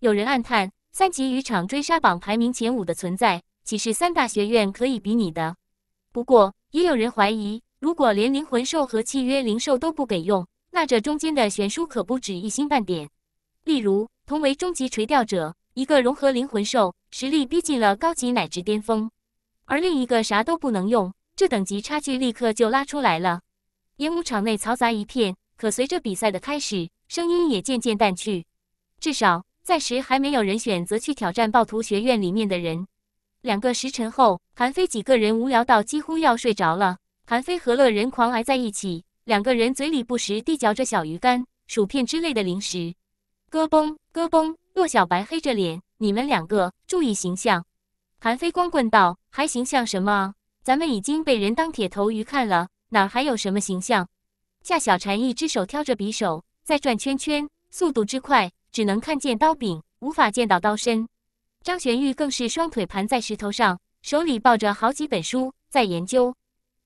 有人暗叹，三级渔场追杀榜排名前五的存在，岂是三大学院可以比拟的？不过，也有人怀疑，如果连灵魂兽和契约灵兽都不给用，那这中间的悬殊可不止一星半点。例如，同为终极垂钓者，一个融合灵魂兽，实力逼近了高级乃至巅峰，而另一个啥都不能用，这等级差距立刻就拉出来了。演武场内嘈杂一片，可随着比赛的开始，声音也渐渐淡去。至少暂时还没有人选择去挑战暴徒学院里面的人。两个时辰后，韩非几个人无聊到几乎要睡着了。韩非和乐人狂挨在一起，两个人嘴里不时地嚼着小鱼干、薯片之类的零食。咯嘣咯嘣，若小白黑着脸：“你们两个注意形象。”韩非光棍道：“还形象什么？咱们已经被人当铁头鱼看了。”哪还有什么形象？夏小蝉一只手挑着匕首在转圈圈，速度之快，只能看见刀柄，无法见到刀身。张玄玉更是双腿盘在石头上，手里抱着好几本书在研究。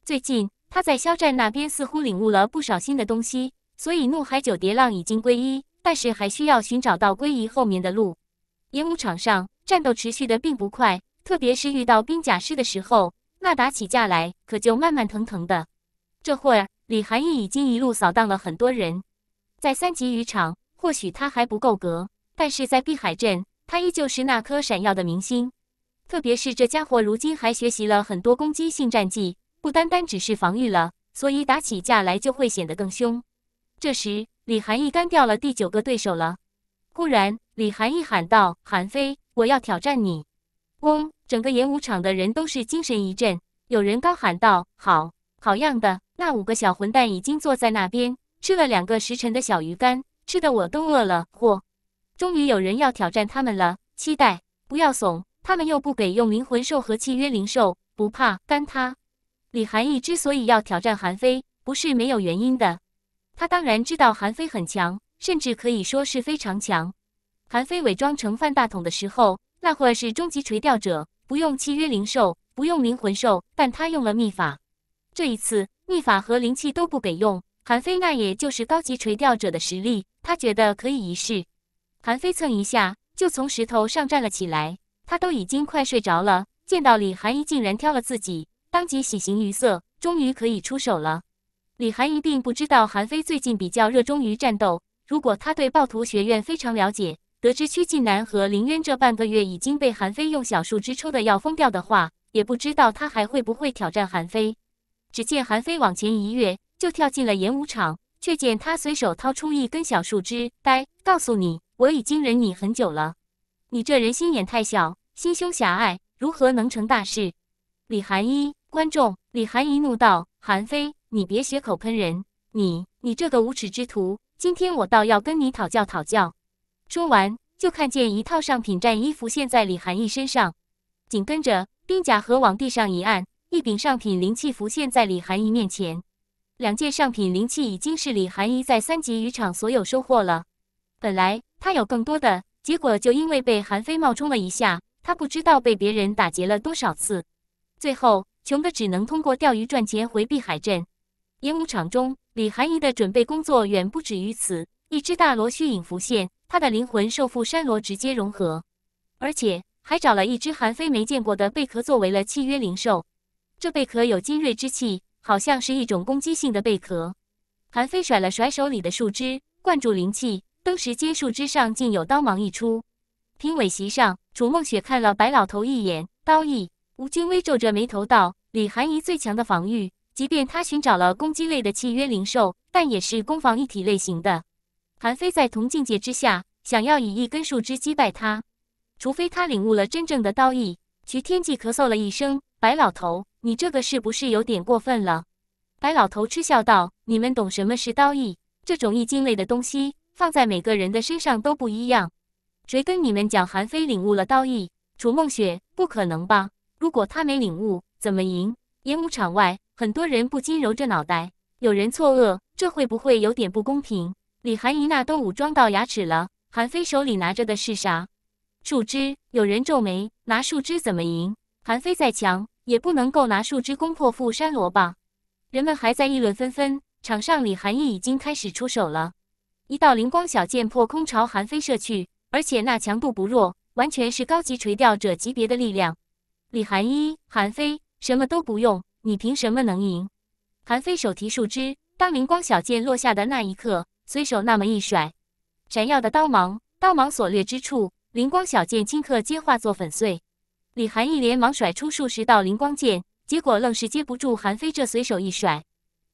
最近他在肖战那边似乎领悟了不少新的东西，所以怒海九叠浪已经归一，但是还需要寻找到归一后面的路。演武场上战斗持续的并不快，特别是遇到兵甲师的时候，那打起架来可就慢慢腾腾的。这会儿，李寒义已经一路扫荡了很多人。在三级渔场，或许他还不够格，但是在碧海镇，他依旧是那颗闪耀的明星。特别是这家伙，如今还学习了很多攻击性战技，不单单只是防御了，所以打起架来就会显得更凶。这时，李寒义干掉了第九个对手了。忽然，李寒义喊道：“韩非，我要挑战你！”嗡，整个演武场的人都是精神一振，有人高喊道：“好！”好样的！那五个小混蛋已经坐在那边吃了两个时辰的小鱼干，吃的我都饿了。嚯！终于有人要挑战他们了，期待！不要怂，他们又不给用灵魂兽和契约灵兽，不怕干他。李寒意之所以要挑战韩非，不是没有原因的。他当然知道韩非很强，甚至可以说是非常强。韩非伪装成范大统的时候，那会儿是终极垂钓者，不用契约灵兽，不用灵魂兽，但他用了秘法。这一次秘法和灵气都不给用，韩非那也就是高级垂钓者的实力，他觉得可以一试。韩非蹭一下就从石头上站了起来，他都已经快睡着了，见到李寒一竟然挑了自己，当即喜形于色，终于可以出手了。李寒一并不知道韩非最近比较热衷于战斗，如果他对暴徒学院非常了解，得知屈晋南和林渊这半个月已经被韩非用小树枝抽的要疯掉的话，也不知道他还会不会挑战韩非。只见韩非往前一跃，就跳进了演武场。却见他随手掏出一根小树枝，呆，告诉你，我已经忍你很久了。你这人心眼太小，心胸狭隘，如何能成大事？李寒一，观众，李寒一怒道：“韩非，你别血口喷人！你，你这个无耻之徒！今天我倒要跟你讨教讨教！”说完，就看见一套上品战衣浮现在李寒一身上，紧跟着冰甲盒往地上一按。一柄上品灵器浮现在李寒仪面前，两件上品灵器已经是李寒仪在三级渔场所有收获了。本来他有更多的，结果就因为被韩非冒充了一下，他不知道被别人打劫了多少次，最后穷的只能通过钓鱼赚钱回碧海镇。演武场中，李寒仪的准备工作远不止于此。一只大罗虚影浮现，他的灵魂受缚山螺直接融合，而且还找了一只韩非没见过的贝壳作为了契约灵兽。这贝壳有尖锐之气，好像是一种攻击性的贝壳。韩非甩了甩手里的树枝，灌注灵气，登时，间树枝上竟有刀芒溢出。评委席上，楚梦雪看了白老头一眼，刀意。吴军微皱着眉头道：“李寒仪最强的防御，即便他寻找了攻击类的契约灵兽，但也是攻防一体类型的。韩非在同境界之下，想要以一根树枝击败他，除非他领悟了真正的刀意。”徐天际咳嗽了一声，白老头。你这个是不是有点过分了？白老头嗤笑道：“你们懂什么是刀意？这种易经类的东西，放在每个人的身上都不一样。谁跟你们讲韩非领悟了刀意？楚梦雪，不可能吧？如果他没领悟，怎么赢？演武场外，很多人不禁揉着脑袋，有人错愕：这会不会有点不公平？李寒一那都武装到牙齿了，韩非手里拿着的是啥？树枝？有人皱眉：拿树枝怎么赢？韩非再强。”也不能够拿树枝攻破富山罗吧？人们还在议论纷纷。场上，李寒意已经开始出手了，一道灵光小剑破空朝韩飞射去，而且那强度不弱，完全是高级垂钓者级别的力量。李寒衣，韩飞，什么都不用，你凭什么能赢？韩飞手提树枝，当灵光小剑落下的那一刻，随手那么一甩，闪耀的刀芒，刀芒所掠之处，灵光小剑顷刻皆化作粉碎。李寒意连忙甩出数十道灵光剑，结果愣是接不住韩非这随手一甩。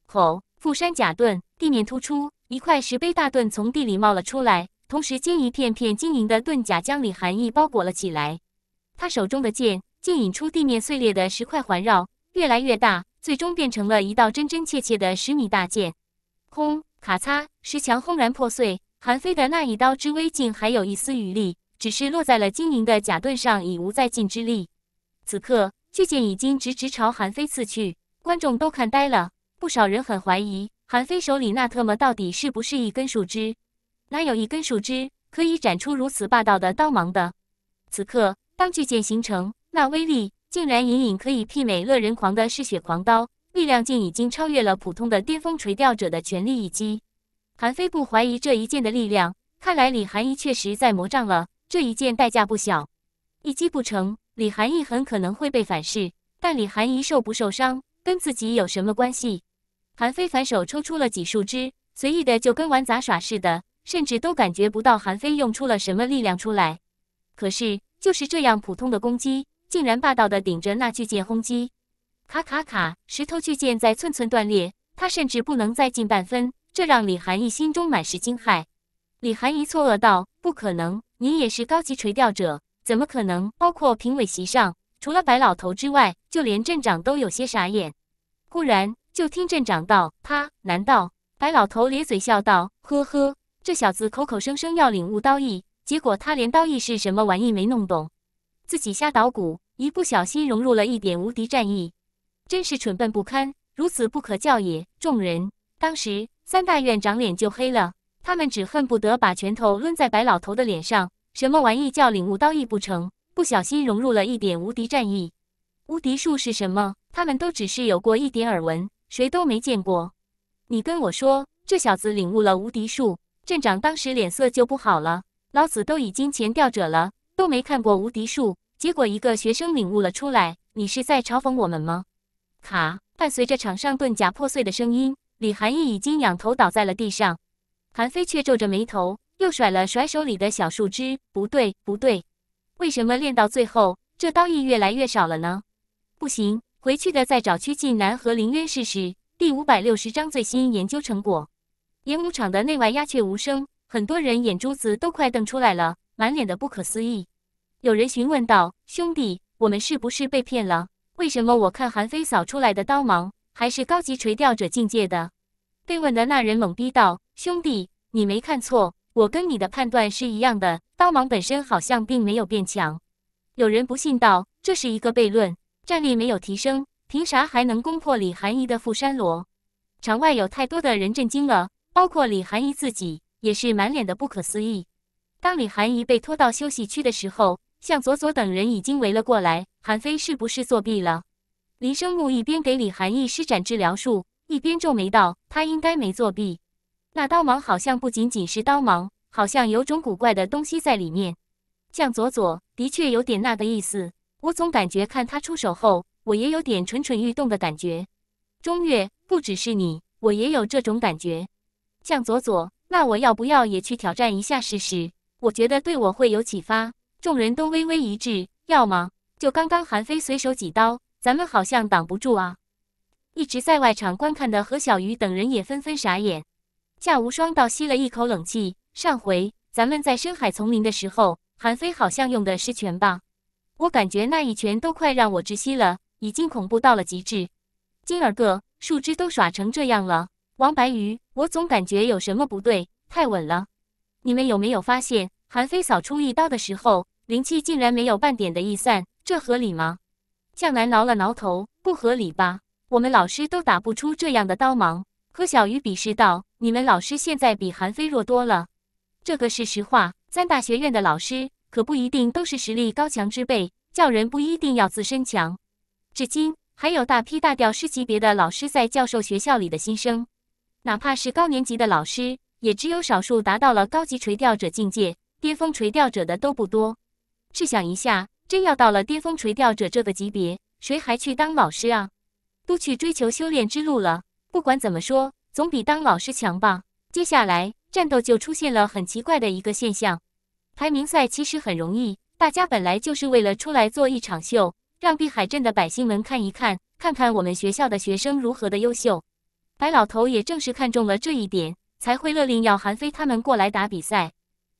吼！富山甲盾地面突出一块石碑大盾从地里冒了出来，同时间一片片晶莹的盾甲将李寒意包裹了起来。他手中的剑竟引出地面碎裂的石块环绕，越来越大，最终变成了一道真真切切的十米大剑。轰！咔嚓！石墙轰然破碎，韩非的那一刀之威竟还有一丝余力。只是落在了晶莹的甲盾上，已无再尽之力。此刻，巨剑已经直直朝韩非刺去，观众都看呆了。不少人很怀疑，韩非手里那特么到底是不是一根树枝？哪有一根树枝可以斩出如此霸道的刀芒的？此刻，当巨剑形成，那威力竟然隐隐可以媲美乐人狂的嗜血狂刀。力量竟已经超越了普通的巅峰垂钓者的全力一击。韩非不怀疑这一剑的力量，看来李寒衣确实在魔障了。这一剑代价不小，一击不成，李寒意很可能会被反噬。但李寒意受不受伤，跟自己有什么关系？韩非反手抽出了几树枝，随意的就跟玩杂耍似的，甚至都感觉不到韩非用出了什么力量出来。可是，就是这样普通的攻击，竟然霸道的顶着那巨剑轰击，卡卡卡，石头巨剑在寸寸断裂，他甚至不能再进半分。这让李寒意心中满是惊骇。李寒意错愕道：“不可能！”你也是高级垂钓者，怎么可能？包括评委席上，除了白老头之外，就连镇长都有些傻眼。忽然，就听镇长道：“他难道……”白老头咧嘴笑道：“呵呵，这小子口口声声要领悟刀意，结果他连刀意是什么玩意没弄懂，自己瞎捣鼓，一不小心融入了一点无敌战役，真是蠢笨不堪，如此不可教也。”众人当时三大院长脸就黑了。他们只恨不得把拳头抡在白老头的脸上。什么玩意叫领悟刀意不成？不小心融入了一点无敌战意。无敌术是什么？他们都只是有过一点耳闻，谁都没见过。你跟我说这小子领悟了无敌术，镇长当时脸色就不好了。老子都已经前调者了，都没看过无敌术，结果一个学生领悟了出来。你是在嘲讽我们吗？卡！伴随着场上盾甲破碎的声音，李寒意已经仰头倒在了地上。韩非却皱着眉头，又甩了甩手里的小树枝。不对，不对，为什么练到最后，这刀意越来越少了呢？不行，回去的再找曲靖南和林渊试试。第五百六十章最新研究成果。演武场的内外鸦雀无声，很多人眼珠子都快瞪出来了，满脸的不可思议。有人询问道：“兄弟，我们是不是被骗了？为什么我看韩非扫出来的刀芒，还是高级垂钓者境界的？”被问的那人懵逼道。兄弟，你没看错，我跟你的判断是一样的。刀芒本身好像并没有变强。有人不信道，这是一个悖论，战力没有提升，凭啥还能攻破李寒仪的富山罗？场外有太多的人震惊了，包括李寒仪自己也是满脸的不可思议。当李寒仪被拖到休息区的时候，向佐佐等人已经围了过来。韩非是不是作弊了？林生木一边给李寒仪施展治疗术，一边皱眉道：“他应该没作弊。”那刀芒好像不仅仅是刀芒，好像有种古怪的东西在里面。向佐佐的确有点那个意思，我总感觉看他出手后，我也有点蠢蠢欲动的感觉。中月，不只是你，我也有这种感觉。向佐佐，那我要不要也去挑战一下试试？我觉得对我会有启发。众人都微微一滞，要么就刚刚韩非随手几刀，咱们好像挡不住啊！一直在外场观看的何小鱼等人也纷纷傻眼。夏无双倒吸了一口冷气。上回咱们在深海丛林的时候，韩非好像用的是拳吧？我感觉那一拳都快让我窒息了，已经恐怖到了极致。今儿个树枝都耍成这样了，王白鱼，我总感觉有什么不对，太稳了。你们有没有发现，韩非扫出一刀的时候，灵气竟然没有半点的逸散？这合理吗？向南挠了挠头，不合理吧？我们老师都打不出这样的刀芒。柯小鱼鄙视道：“你们老师现在比韩非弱多了，这个是实话。三大学院的老师可不一定都是实力高强之辈，叫人不一定要自身强。至今还有大批大调师级别的老师在教授学校里的新生，哪怕是高年级的老师，也只有少数达到了高级垂钓者境界，巅峰垂钓者的都不多。试想一下，真要到了巅峰垂钓者这个级别，谁还去当老师啊？都去追求修炼之路了。”不管怎么说，总比当老师强吧？接下来战斗就出现了很奇怪的一个现象。排名赛其实很容易，大家本来就是为了出来做一场秀，让碧海镇的百姓们看一看，看看我们学校的学生如何的优秀。白老头也正是看中了这一点，才会勒令要韩非他们过来打比赛。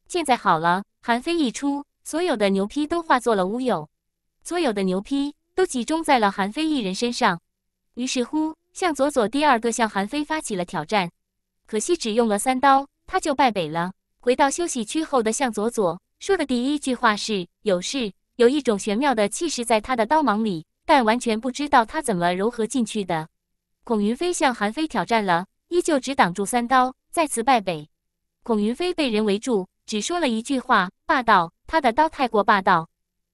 现在好了，韩非一出，所有的牛批都化作了乌有，所有的牛批都集中在了韩非一人身上。于是乎。向佐佐第二个向韩非发起了挑战，可惜只用了三刀他就败北了。回到休息区后的向佐佐说的第一句话是：“有事。”有一种玄妙的气势在他的刀芒里，但完全不知道他怎么柔合进去的。孔云飞向韩非挑战了，依旧只挡住三刀，再次败北。孔云飞被人围住，只说了一句话：“霸道。”他的刀太过霸道。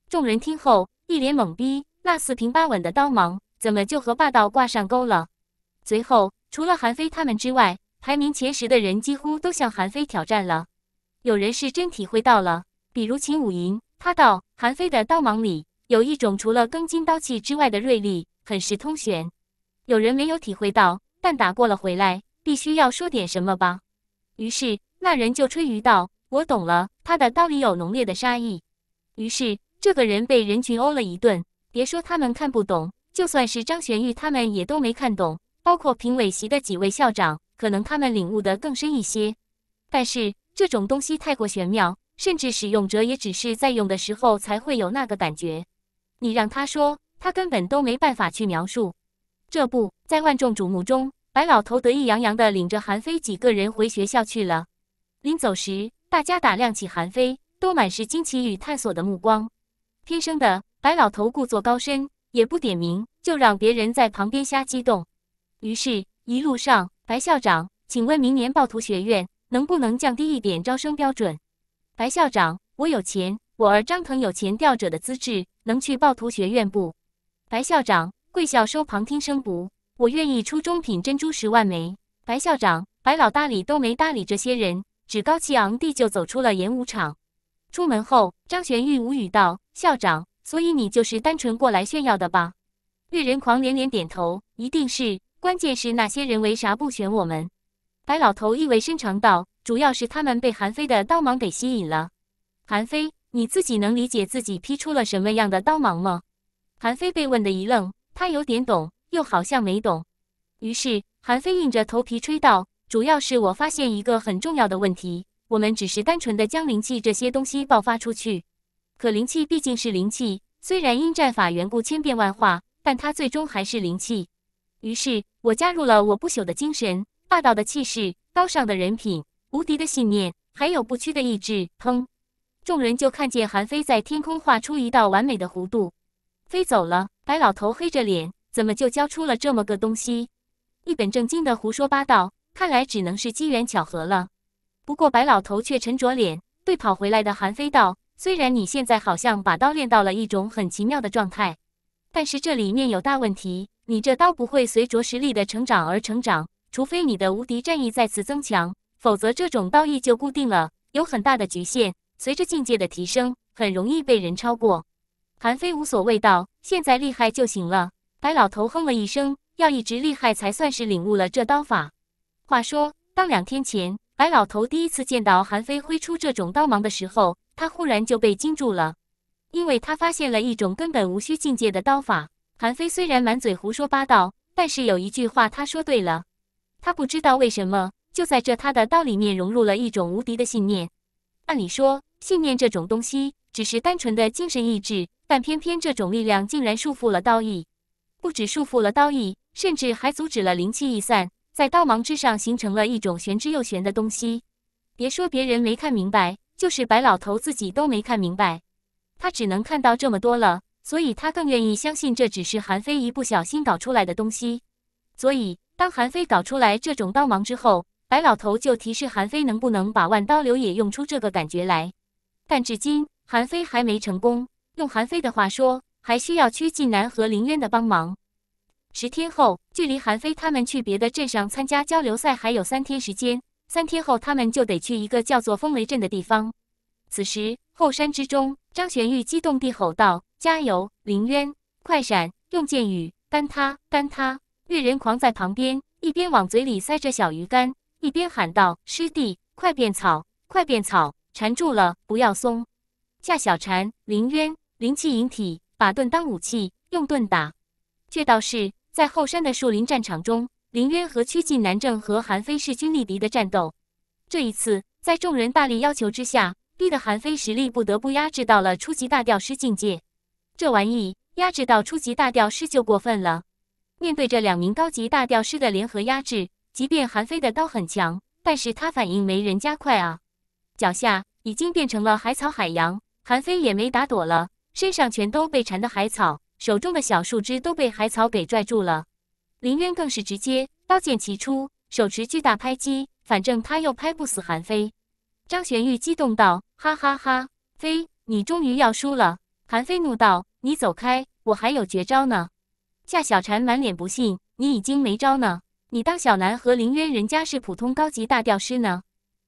众人听后一脸懵逼，那四平八稳的刀芒怎么就和霸道挂上钩了？随后，除了韩非他们之外，排名前十的人几乎都向韩非挑战了。有人是真体会到了，比如秦武银，他道：“韩非的刀芒里有一种除了庚金刀气之外的锐利，很是通玄。”有人没有体会到，但打过了回来，必须要说点什么吧。于是那人就吹竽道：“我懂了他的刀里有浓烈的杀意。”于是这个人被人群殴了一顿。别说他们看不懂，就算是张玄玉他们也都没看懂。包括评委席的几位校长，可能他们领悟的更深一些。但是这种东西太过玄妙，甚至使用者也只是在用的时候才会有那个感觉。你让他说，他根本都没办法去描述。这不在万众瞩目中，白老头得意洋洋地领着韩非几个人回学校去了。临走时，大家打量起韩非，都满是惊奇与探索的目光。天生的白老头故作高深，也不点名，就让别人在旁边瞎激动。于是，一路上，白校长，请问明年暴徒学院能不能降低一点招生标准？白校长，我有钱，我儿张腾有钱钓者的资质，能去暴徒学院不？白校长，贵校收旁听生不？我愿意出中品珍珠十万枚。白校长，白老搭理都没搭理这些人，趾高气昂地就走出了演武场。出门后，张玄玉无语道：“校长，所以你就是单纯过来炫耀的吧？”猎人狂连连点头，一定是。关键是那些人为啥不选我们？白老头意味深长道：“主要是他们被韩非的刀芒给吸引了。”韩非，你自己能理解自己劈出了什么样的刀芒吗？韩非被问的一愣，他有点懂，又好像没懂。于是韩非硬着头皮吹道：“主要是我发现一个很重要的问题，我们只是单纯的将灵气这些东西爆发出去，可灵气毕竟是灵气，虽然因战法缘故千变万化，但它最终还是灵气。”于是我加入了，我不朽的精神，霸道的气势，高尚的人品，无敌的信念，还有不屈的意志。砰！众人就看见韩非在天空画出一道完美的弧度，飞走了。白老头黑着脸，怎么就教出了这么个东西？一本正经的胡说八道，看来只能是机缘巧合了。不过白老头却沉着脸，对跑回来的韩非道：“虽然你现在好像把刀练到了一种很奇妙的状态，但是这里面有大问题。”你这刀不会随着实力的成长而成长，除非你的无敌战意再次增强，否则这种刀意就固定了，有很大的局限。随着境界的提升，很容易被人超过。韩非无所谓道：“现在厉害就行了。”白老头哼了一声：“要一直厉害才算是领悟了这刀法。”话说，当两天前白老头第一次见到韩非挥出这种刀芒的时候，他忽然就被惊住了，因为他发现了一种根本无需境界的刀法。韩非虽然满嘴胡说八道，但是有一句话他说对了。他不知道为什么，就在这他的刀里面融入了一种无敌的信念。按理说，信念这种东西只是单纯的精神意志，但偏偏这种力量竟然束缚了刀意，不止束缚了刀意，甚至还阻止了灵气逸散，在刀芒之上形成了一种玄之又玄的东西。别说别人没看明白，就是白老头自己都没看明白，他只能看到这么多了。所以他更愿意相信这只是韩非一不小心搞出来的东西。所以当韩非搞出来这种刀芒之后，白老头就提示韩非能不能把万刀流也用出这个感觉来。但至今韩非还没成功。用韩非的话说，还需要曲靖南和凌渊的帮忙。十天后，距离韩非他们去别的镇上参加交流赛还有三天时间。三天后，他们就得去一个叫做风雷镇的地方。此时，后山之中，张玄玉激动地吼道。加油，林渊！快闪，用剑雨干他，干他！岳人狂在旁边一边往嘴里塞着小鱼干，一边喊道：“师弟，快变草，快变草，缠住了，不要松！架小蝉，林渊，灵气引体，把盾当武器，用盾打。”却倒是在后山的树林战场中，林渊和曲靖南正和韩非势均力敌的战斗。这一次，在众人大力要求之下，逼得韩非实力不得不压制到了初级大吊师境界。这玩意压制到初级大吊师就过分了。面对着两名高级大吊师的联合压制，即便韩非的刀很强，但是他反应没人家快啊！脚下已经变成了海草海洋，韩非也没打躲了，身上全都被缠的海草，手中的小树枝都被海草给拽住了。林渊更是直接刀剑齐出，手持巨大拍击，反正他又拍不死韩非。张玄玉激动道：“哈哈哈，飞，你终于要输了！”韩非怒道。你走开，我还有绝招呢！夏小蝉满脸不信：“你已经没招呢？你当小南和林渊人家是普通高级大吊师呢？”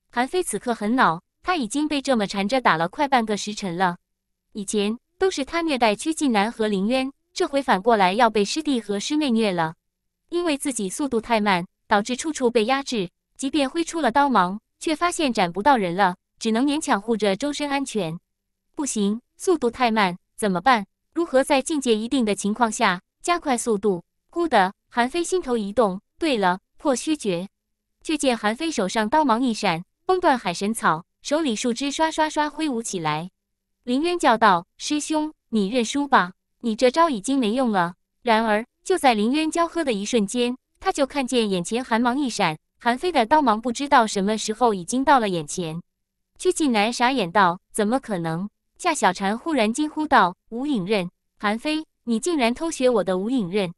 韩非此刻很恼，他已经被这么缠着打了快半个时辰了。以前都是他虐待屈晋南和林渊，这回反过来要被师弟和师妹虐了。因为自己速度太慢，导致处处被压制，即便挥出了刀芒，却发现斩不到人了，只能勉强护着周身安全。不行，速度太慢，怎么办？如何在境界一定的情况下加快速度？忽的，韩非心头一动。对了，破虚诀！却见韩非手上刀芒一闪，崩断海神草，手里树枝刷刷刷挥舞起来。林渊叫道：“师兄，你认输吧，你这招已经没用了。”然而就在林渊交喝的一瞬间，他就看见眼前寒芒一闪，韩非的刀芒不知道什么时候已经到了眼前。曲靖南傻眼道：“怎么可能？”夏小婵忽然惊呼道：“无影刃，韩飞，你竟然偷学我的无影刃！”